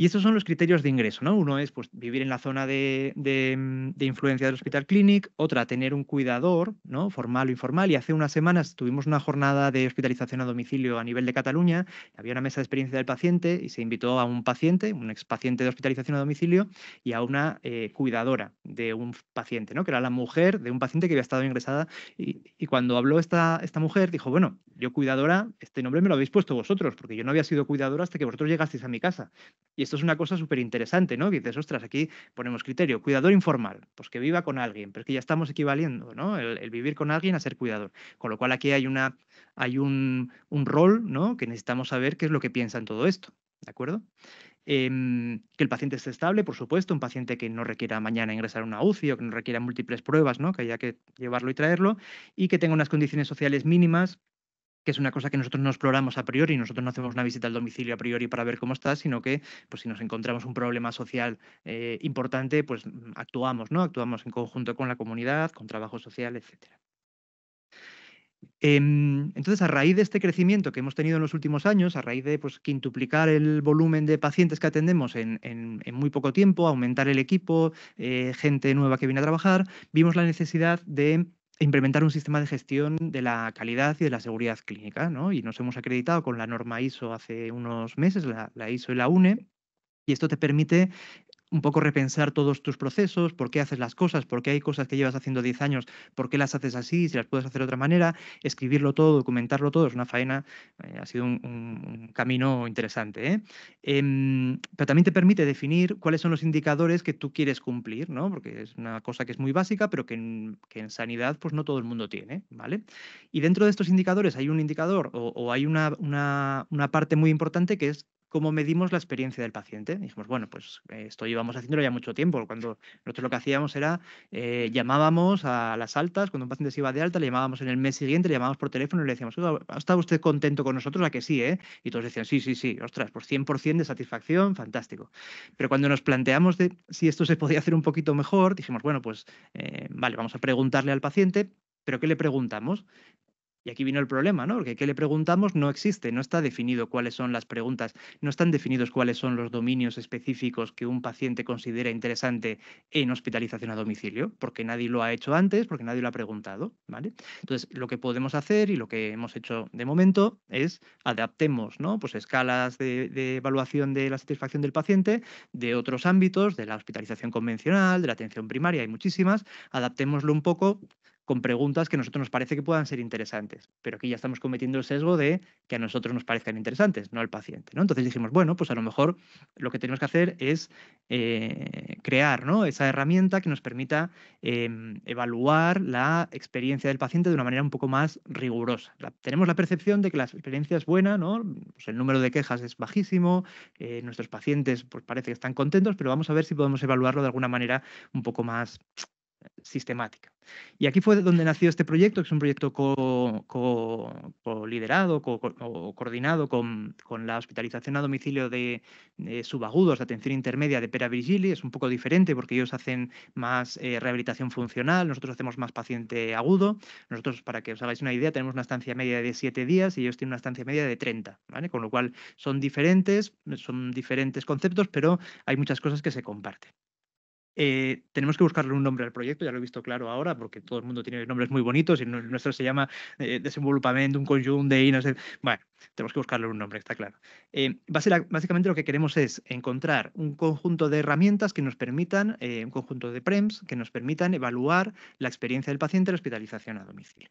Y estos son los criterios de ingreso, ¿no? Uno es pues, vivir en la zona mm, de, influencia del Hospital Clinic, otra, tener un cuidador, Formal o informal. Y hace unas semanas tuvimos una jornada de hospitalización a domicilio a nivel de Cataluña. Había una mesa de experiencia del paciente y se invitó a un paciente, un ex paciente de hospitalización a domicilio, y a una eh, cuidadora de un paciente, Que era la mujer de un paciente que había estado ingresada. Y, cuando habló esta, esta mujer, dijo, bueno, yo cuidadora, este nombre me lo habéis puesto vosotros, porque yo no había sido cuidadora hasta que vosotros llegasteis a mi casa. Y esto es una cosa súper interesante, ¿no? dices, ostras, aquí ponemos criterio, cuidador informal, pues que viva con alguien, pero es que ya estamos equivaliendo, ¿no? El, vivir con alguien a ser cuidador. Con lo cual aquí hay, una, hay un, rol, ¿no? Que necesitamos saber qué es lo que piensa en todo esto, ¿de acuerdo? Em, que el paciente esté estable, por supuesto, un paciente que no requiera mañana ingresar a una UCI o que no requiera múltiples pruebas, ¿no? Que haya que llevarlo y traerlo, y que tenga unas condiciones sociales mínimas que es una cosa que nosotros no exploramos a priori, nosotros no hacemos una visita al domicilio a priori para ver cómo está, sino que pues, si nos encontramos un problema social eh, importante, pues actuamos, ¿no? Actuamos en conjunto con la comunidad, con trabajo social, etc. Em, entonces, a raíz de este crecimiento que hemos tenido en los últimos años, a raíz de pues, quintuplicar el volumen de pacientes que atendemos en, muy poco tiempo, aumentar el equipo, eh, gente nueva que viene a trabajar, vimos la necesidad de implementar un sistema de gestión de la calidad y de la seguridad clínica, ¿no? Y nos hemos acreditado con la norma ISO hace unos meses, la, la ISO y la UNE, y esto te permite un poco repensar todos tus procesos, por qué haces las cosas, por qué hay cosas que llevas haciendo 10 años, por qué las haces así, si las puedes hacer de otra manera, escribirlo todo, documentarlo todo, es una faena, eh, ha sido un, camino interesante. ¿eh? Em, pero también te permite definir cuáles son los indicadores que tú quieres cumplir, ¿no? porque es una cosa que es muy básica, pero que en, sanidad pues no todo el mundo tiene. ¿vale? Y dentro de estos indicadores hay un indicador o, hay una, una parte muy importante que es cómo medimos la experiencia del paciente. Dijimos, bueno, pues eh, esto llevamos haciéndolo ya mucho tiempo. Cuando nosotros lo que hacíamos era eh, llamábamos a las altas, cuando un paciente se iba de alta, le llamábamos en el mes siguiente, le llamábamos por teléfono y le decíamos, ¿está usted contento con nosotros? A que sí, ¿eh? Y todos decían, sí, sí, sí, ostras, pues por 100% de satisfacción, fantástico. Pero cuando nos planteamos de si esto se podía hacer un poquito mejor, dijimos, bueno, pues eh, vale, vamos a preguntarle al paciente, pero ¿qué le preguntamos? Y aquí vino el problema, ¿no? Porque ¿qué le preguntamos? No existe, no está definido cuáles son las preguntas, no están definidos cuáles son los dominios específicos que un paciente considera interesante en hospitalización a domicilio, porque nadie lo ha hecho antes, porque nadie lo ha preguntado, ¿vale? Entonces, lo que podemos hacer y lo que hemos hecho de momento es adaptemos, ¿no? Pues escalas de, de evaluación de la satisfacción del paciente de otros ámbitos, de la hospitalización convencional, de la atención primaria, hay muchísimas, adaptémoslo un poco con preguntas que a nosotros nos parece que puedan ser interesantes, pero aquí ya estamos cometiendo el sesgo de que a nosotros nos parezcan interesantes, no al paciente. ¿no? Entonces dijimos, bueno, pues a lo mejor lo que tenemos que hacer es eh, crear esa herramienta que nos permita em, evaluar la experiencia del paciente de una manera un poco más rigurosa. tenemos la percepción de que la experiencia es buena, ¿no? Pues el número de quejas es bajísimo, eh, nuestros pacientes pues, parece que están contentos, pero vamos a ver si podemos evaluarlo de alguna manera un poco más sistemática. Y aquí fue donde nació este proyecto, que es un proyecto co, liderado o coordinado con, con, la hospitalización a domicilio de, subagudos de atención intermedia de Pera Virgili. Es un poco diferente porque ellos hacen más eh, rehabilitación funcional, nosotros hacemos más paciente agudo. Nosotros, para que os hagáis una idea, tenemos una estancia media de 7 días y ellos tienen una estancia media de 30, ¿vale? Con lo cual son diferentes, son diferentes conceptos, pero hay muchas cosas que se comparten. Eh, tenemos que buscarle un nombre al proyecto, ya lo he visto claro ahora, porque todo el mundo tiene nombres muy bonitos y nuestro se llama eh, un conjunto de no sé. Bueno, tenemos que buscarle un nombre, está claro. Eh, básicamente lo que queremos es encontrar un conjunto de herramientas que nos permitan, eh, un conjunto de PREMS que nos permitan evaluar la experiencia del paciente en la hospitalización a domicilio.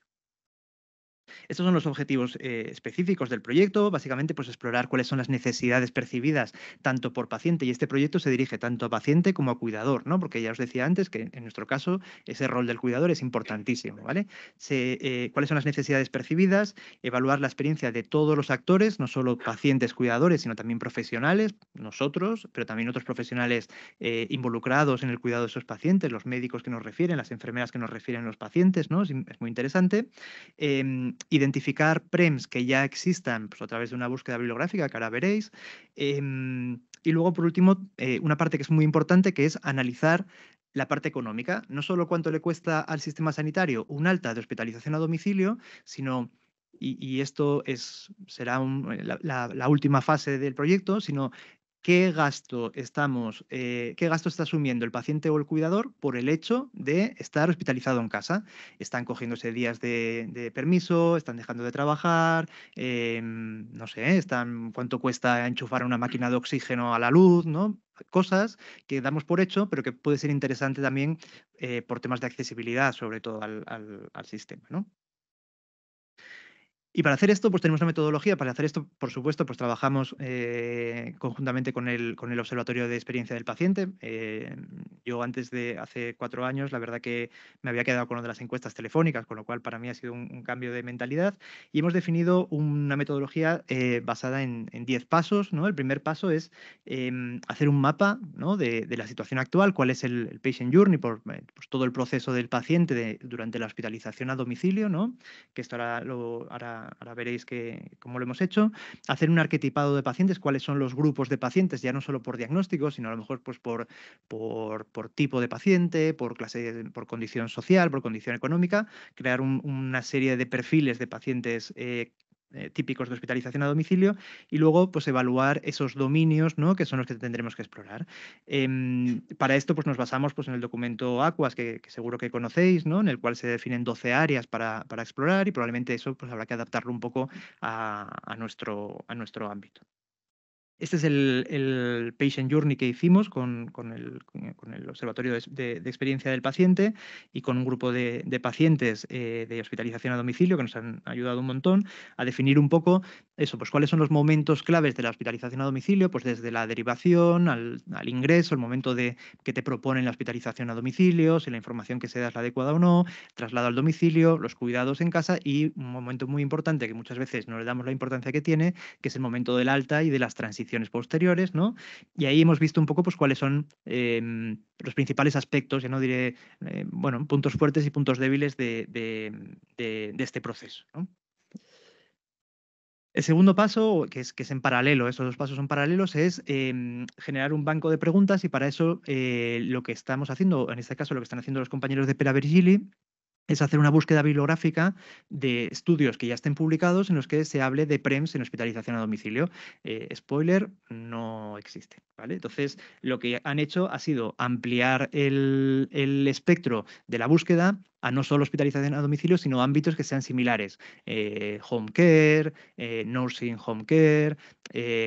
Estos son los objetivos eh, específicos del proyecto, básicamente pues explorar cuáles son las necesidades percibidas tanto por paciente y este proyecto se dirige tanto a paciente como a cuidador, ¿no? Porque ya os decía antes que en nuestro caso ese rol del cuidador es importantísimo, ¿vale? Eh, cuáles son las necesidades percibidas, evaluar la experiencia de todos los actores, no solo pacientes, cuidadores, sino también profesionales, nosotros, pero también otros profesionales eh, involucrados en el cuidado de esos pacientes, los médicos que nos refieren, las enfermeras que nos refieren los pacientes, ¿no? Es, muy interesante em, identificar PREMs que ya existan pues, a través de una búsqueda bibliográfica, que ahora veréis. Em, y luego, por último, eh, una parte que es muy importante, que es analizar la parte económica, no solo cuánto le cuesta al sistema sanitario un alta de hospitalización a domicilio, sino y, esto es, será la, la, última fase del proyecto, sino qué gasto estamos, eh, qué gasto está asumiendo el paciente o el cuidador por el hecho de estar hospitalizado en casa. Están cogiéndose días de, permiso, están dejando de trabajar, eh, no sé, están cuánto cuesta enchufar una máquina de oxígeno a la luz, ¿no? Cosas que damos por hecho, pero que puede ser interesante también eh, por temas de accesibilidad, sobre todo al, al sistema, ¿no? Y para hacer esto, pues tenemos una metodología. Para hacer esto, por supuesto, pues trabajamos eh, conjuntamente con el, con el, Observatorio de Experiencia del Paciente. Eh, yo antes de hace cuatro años, la verdad que me había quedado con una de las encuestas telefónicas, con lo cual para mí ha sido un, cambio de mentalidad. Y hemos definido una metodología eh, basada en, diez pasos. ¿no? El primer paso es em, hacer un mapa de, la situación actual, cuál es el, patient journey, por, pues, todo el proceso del paciente durante la hospitalización a domicilio, ¿no? que esto ahora lo... Ahora ahora veréis que, cómo lo hemos hecho, hacer un arquetipado de pacientes, cuáles son los grupos de pacientes, ya no solo por diagnóstico, sino a lo mejor pues, por, por, tipo de paciente, por clase, por condición social, por condición económica, crear una serie de perfiles de pacientes eh, eh, típicos de hospitalización a domicilio y luego pues evaluar esos dominios ¿no? que son los que tendremos que explorar. Em, para esto pues nos basamos pues en el documento AQUAS que, seguro que conocéis, ¿no? en el cual se definen 12 áreas para, explorar y probablemente eso pues habrá que adaptarlo un poco a, nuestro, a nuestro ámbito. Este es el, patient journey que hicimos con, con, el, Observatorio de, Experiencia del Paciente y con un grupo de, pacientes eh, de hospitalización a domicilio que nos han ayudado un montón a definir un poco eso, pues cuáles son los momentos claves de la hospitalización a domicilio, pues desde la derivación al, al ingreso, el momento de que te proponen la hospitalización a domicilio, si la información que se da es la adecuada o no, traslado al domicilio, los cuidados en casa y un momento muy importante que muchas veces no le damos la importancia que tiene, que es el momento del alta y de las transiciones posteriores, ¿no? Y ahí hemos visto un poco pues, cuáles son em, los principales aspectos, ya no diré, eh, bueno, puntos fuertes y puntos débiles de, este proceso. El segundo paso, que es, que es en paralelo, estos dos pasos son paralelos, es em, generar un banco de preguntas y para eso eh, lo que estamos haciendo, en este caso lo que están haciendo los compañeros de Pera Virgili, es hacer una búsqueda bibliográfica de estudios que ya estén publicados en los que se hable de PREMS en hospitalización a domicilio. Eh, spoiler, no existe. ¿vale? Entonces, lo que han hecho ha sido ampliar el, espectro de la búsqueda a no solo hospitalización a domicilio, sino ámbitos que sean similares. Eh, home care, eh, nursing home care,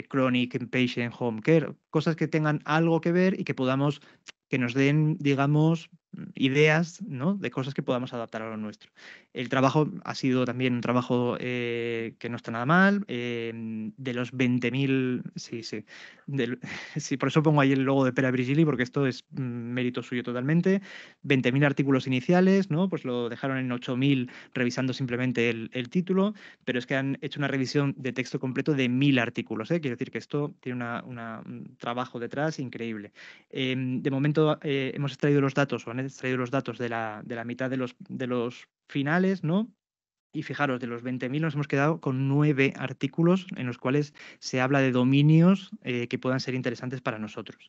chronic patient home care, cosas que tengan algo que ver y que podamos que nos den, digamos, ideas ¿no? de cosas que podamos adaptar a lo nuestro. El trabajo ha sido también un trabajo eh, que no está nada mal. Em, de los 20.000, sí, sí, sí, por eso pongo ahí el logo de Pera Brigili, porque esto es mm, mérito suyo totalmente. 20.000 artículos iniciales, ¿no? pues lo dejaron en 8.000 revisando simplemente el, título, pero es que han hecho una revisión de texto completo de 1.000 artículos. ¿eh? Quiero decir que esto tiene un trabajo detrás increíble. Em, de momento eh, hemos extraído los datos, o traído extraído los datos de la, de la mitad de los, de los finales, ¿no? Y fijaros, de los 20.000 nos hemos quedado con nueve artículos en los cuales se habla de dominios eh, que puedan ser interesantes para nosotros.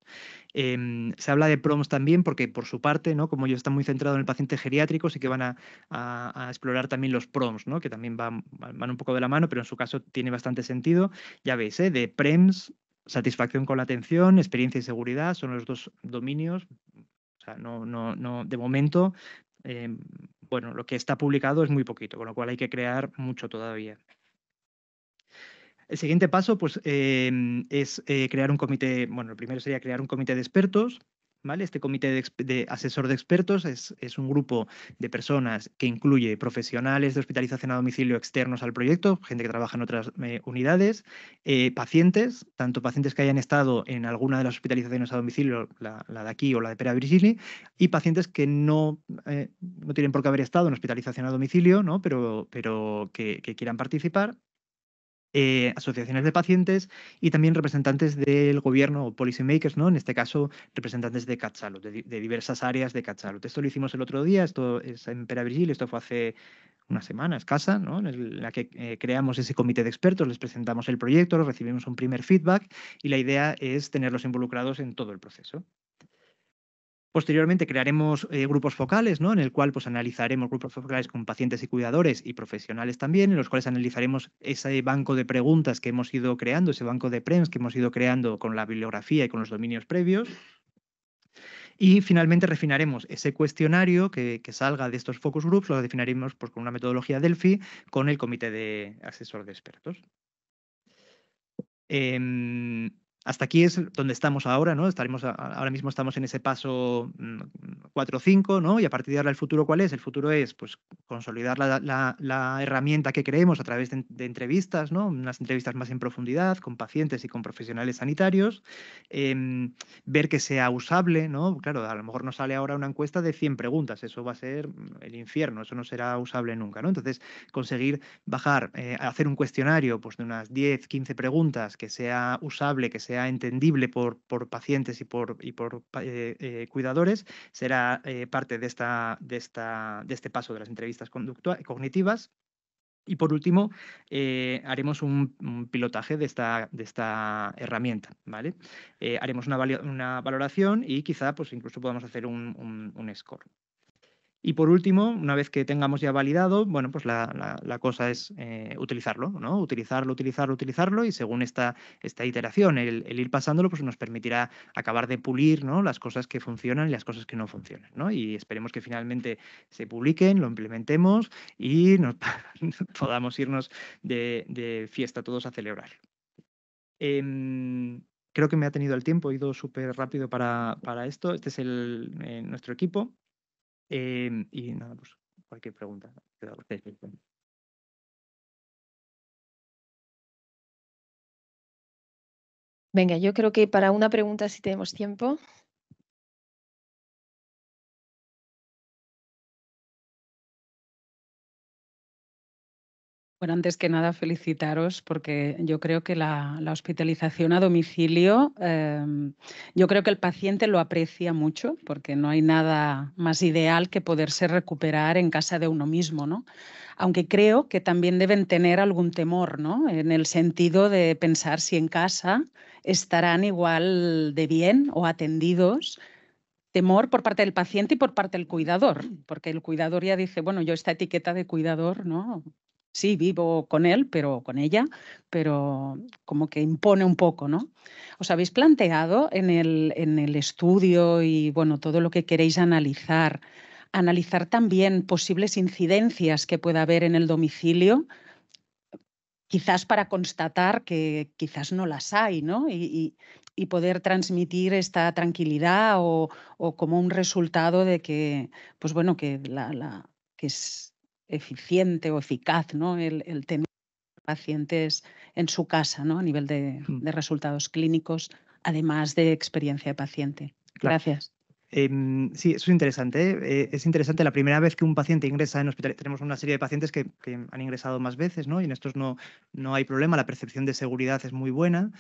Em, se habla de PROMS también porque por su parte, ¿no? como yo está muy centrado en el paciente geriátrico, sí que van a, explorar también los PROMS, ¿no? que también van, van, un poco de la mano, pero en su caso tiene bastante sentido. Ya veis, ¿eh? de PREMS, satisfacción con la atención, experiencia y seguridad, son los dos dominios o sea, no, no, no, de momento, em, bueno, lo que está publicado es muy poquito, con lo cual hay que crear mucho todavía. El siguiente paso pues, em, es eh, crear un comité, bueno, el primero sería crear un comité de expertos este comité de, asesor de expertos es, un grupo de personas que incluye profesionales de hospitalización a domicilio externos al proyecto, gente que trabaja en otras eh, unidades, eh, pacientes, tanto pacientes que hayan estado en alguna de las hospitalizaciones a domicilio, la, de aquí o la de Pera Virgili, y pacientes que no, eh, no tienen por qué haber estado en hospitalización a domicilio, pero, pero que quieran participar, eh, asociaciones de pacientes y también representantes del gobierno o policymakers, ¿no? En este caso, representantes de Catsalut, de, diversas áreas de Catsalut. Esto lo hicimos el otro día, esto es en Pera esto fue hace una semana escasa, ¿no? en la que eh, creamos ese comité de expertos, les presentamos el proyecto, recibimos un primer feedback y la idea es tenerlos involucrados en todo el proceso. Posteriormente crearemos eh, grupos focales, ¿no? en el cual pues, analizaremos grupos focales con pacientes y cuidadores y profesionales también, en los cuales analizaremos ese banco de preguntas que hemos ido creando, ese banco de PREMS que hemos ido creando con la bibliografía y con los dominios previos. Y finalmente refinaremos ese cuestionario que, salga de estos focus groups, lo definiremos pues, con una metodología Delphi con el comité de asesor de expertos. Em, hasta aquí es donde estamos ahora, ¿no? Estaremos ahora mismo estamos en ese paso 4-5, mm, o ¿no? Y a partir de ahora el futuro, ¿cuál es? El futuro es pues, consolidar la, herramienta que creemos a través de, entrevistas, ¿no? Unas entrevistas más en profundidad con pacientes y con profesionales sanitarios, em, ver que sea usable, ¿no? Claro, a lo mejor nos sale ahora una encuesta de 100 preguntas, eso va a ser mm, el infierno, eso no será usable nunca, ¿no? Entonces, conseguir bajar, eh, hacer un cuestionario pues, de unas 10, 15 preguntas que sea usable, que sea sea entendible por, por pacientes y por, y por eh, eh, cuidadores, será eh, parte de, esta, de, esta, de este paso de las entrevistas cognitivas. Y por último, haremos un, pilotaje de esta, de esta herramienta. ¿vale? haremos una, una, valoración y quizá pues, incluso podamos hacer un score. Y por último, una vez que tengamos ya validado, bueno, pues la, cosa es eh, utilizarlo, ¿no? Utilizarlo, utilizarlo, utilizarlo y según esta, esta iteración, el, ir pasándolo, pues nos permitirá acabar de pulir, ¿no? Las cosas que funcionan y las cosas que no funcionan, ¿no? Y esperemos que finalmente se publiquen, lo implementemos y podamos irnos de, fiesta todos a celebrar. Em, creo que me ha tenido el tiempo, he ido súper rápido para, para, esto. Este es el, eh, nuestro equipo. Em, y nada, pues cualquier pregunta. Venga, yo creo que para una pregunta, si tenemos tiempo. Bueno, antes que nada, felicitaros porque yo creo que la, hospitalización a domicilio, em, yo creo que el paciente lo aprecia mucho porque no hay nada más ideal que poderse recuperar en casa de uno mismo, ¿no? Aunque creo que también deben tener algún temor, ¿no? En el sentido de pensar si en casa estarán igual de bien o atendidos temor por parte del paciente y por parte del cuidador, porque el cuidador ya dice, bueno, yo esta etiqueta de cuidador, ¿no? sí, vivo con él, pero con ella, pero como que impone un poco, ¿no? ¿Os habéis planteado en el, en el estudio y, bueno, todo lo que queréis analizar, analizar también posibles incidencias que pueda haber en el domicilio? quizás para constatar que quizás no las hay, ¿no? Y, poder transmitir esta tranquilidad o, como un resultado de que, pues bueno, que, la, la, que es, eficiente o eficaz ¿no? el, tener pacientes en su casa ¿no? a nivel de, mm. de resultados clínicos, además de experiencia de paciente. Gracias. Em, sí, eso es interesante. Eh, es interesante la primera vez que un paciente ingresa en hospital. Tenemos una serie de pacientes que, han ingresado más veces, ¿no? Y en estos no, no hay problema, la percepción de seguridad es muy buena.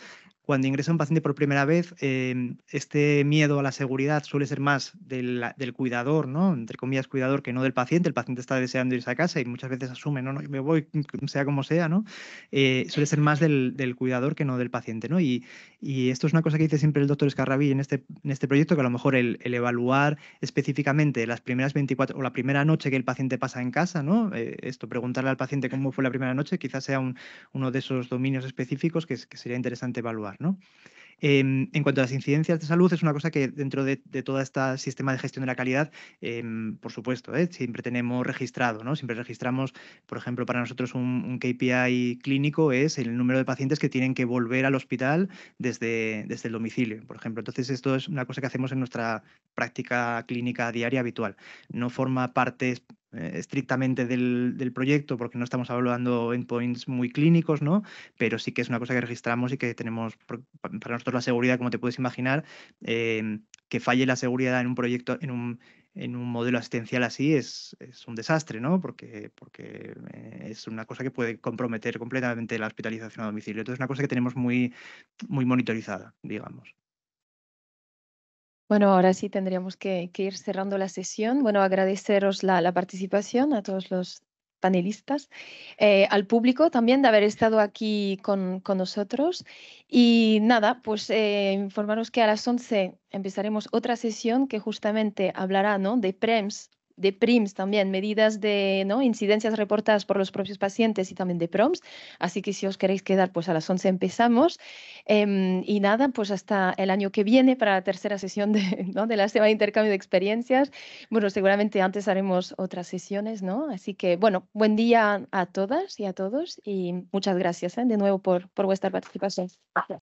Cuando ingresa un paciente por primera vez, em, este miedo a la seguridad suele ser más del, del, cuidador, ¿no? Entre comillas, cuidador, que no del paciente. El paciente está deseando irse a casa y muchas veces asume, no, no, me voy, sea como sea, ¿no? Eh, suele ser más del, del, cuidador que no del paciente, ¿no? Y, y, esto es una cosa que dice siempre el doctor Escarrabí en este, en este proyecto, que a lo mejor el, el evaluar específicamente las primeras 24 o la primera noche que el paciente pasa en casa, ¿no? Eh, esto, preguntarle al paciente cómo fue la primera noche, quizás sea uno de esos dominios específicos que, que sería interesante evaluar, ¿no? Em, en cuanto a las incidencias de salud, es una cosa que dentro de, todo este sistema de gestión de la calidad, em, por supuesto, ¿eh? siempre tenemos registrado, ¿no? Siempre registramos, por ejemplo, para nosotros un, KPI clínico es el número de pacientes que tienen que volver al hospital desde, desde el domicilio, por ejemplo. Entonces, esto es una cosa que hacemos en nuestra práctica clínica diaria habitual. No forma parte eh, estrictamente del, proyecto, porque no estamos hablando endpoints muy clínicos, ¿no? Pero sí que es una cosa que registramos y que tenemos para nosotros la seguridad, como te puedes imaginar, eh, que falle la seguridad en un proyecto, en un, en un modelo asistencial así es, es un desastre, ¿no? Porque, porque eh, es una cosa que puede comprometer completamente la hospitalización a domicilio. Entonces, es una cosa que tenemos muy, muy monitorizada, digamos. Bueno, ahora sí tendríamos que, ir cerrando la sesión. Bueno, agradeceros la, participación a todos los panelistas, eh, al público también de haber estado aquí con, nosotros. Y nada, pues eh, informaros que a las 11 empezaremos otra sesión que justamente hablará ¿no? de PREMS de PRIMS también, medidas de ¿no? incidencias reportadas por los propios pacientes y también de PROMS. Así que si os queréis quedar, pues a las 11 empezamos. Em, y nada, pues hasta el año que viene para la tercera sesión de, ¿no? de la semana de intercambio de experiencias. Bueno, seguramente antes haremos otras sesiones, ¿no? Así que, bueno, buen día a todas y a todos y muchas gracias ¿eh? de nuevo por, por vuestra participación. Gracias.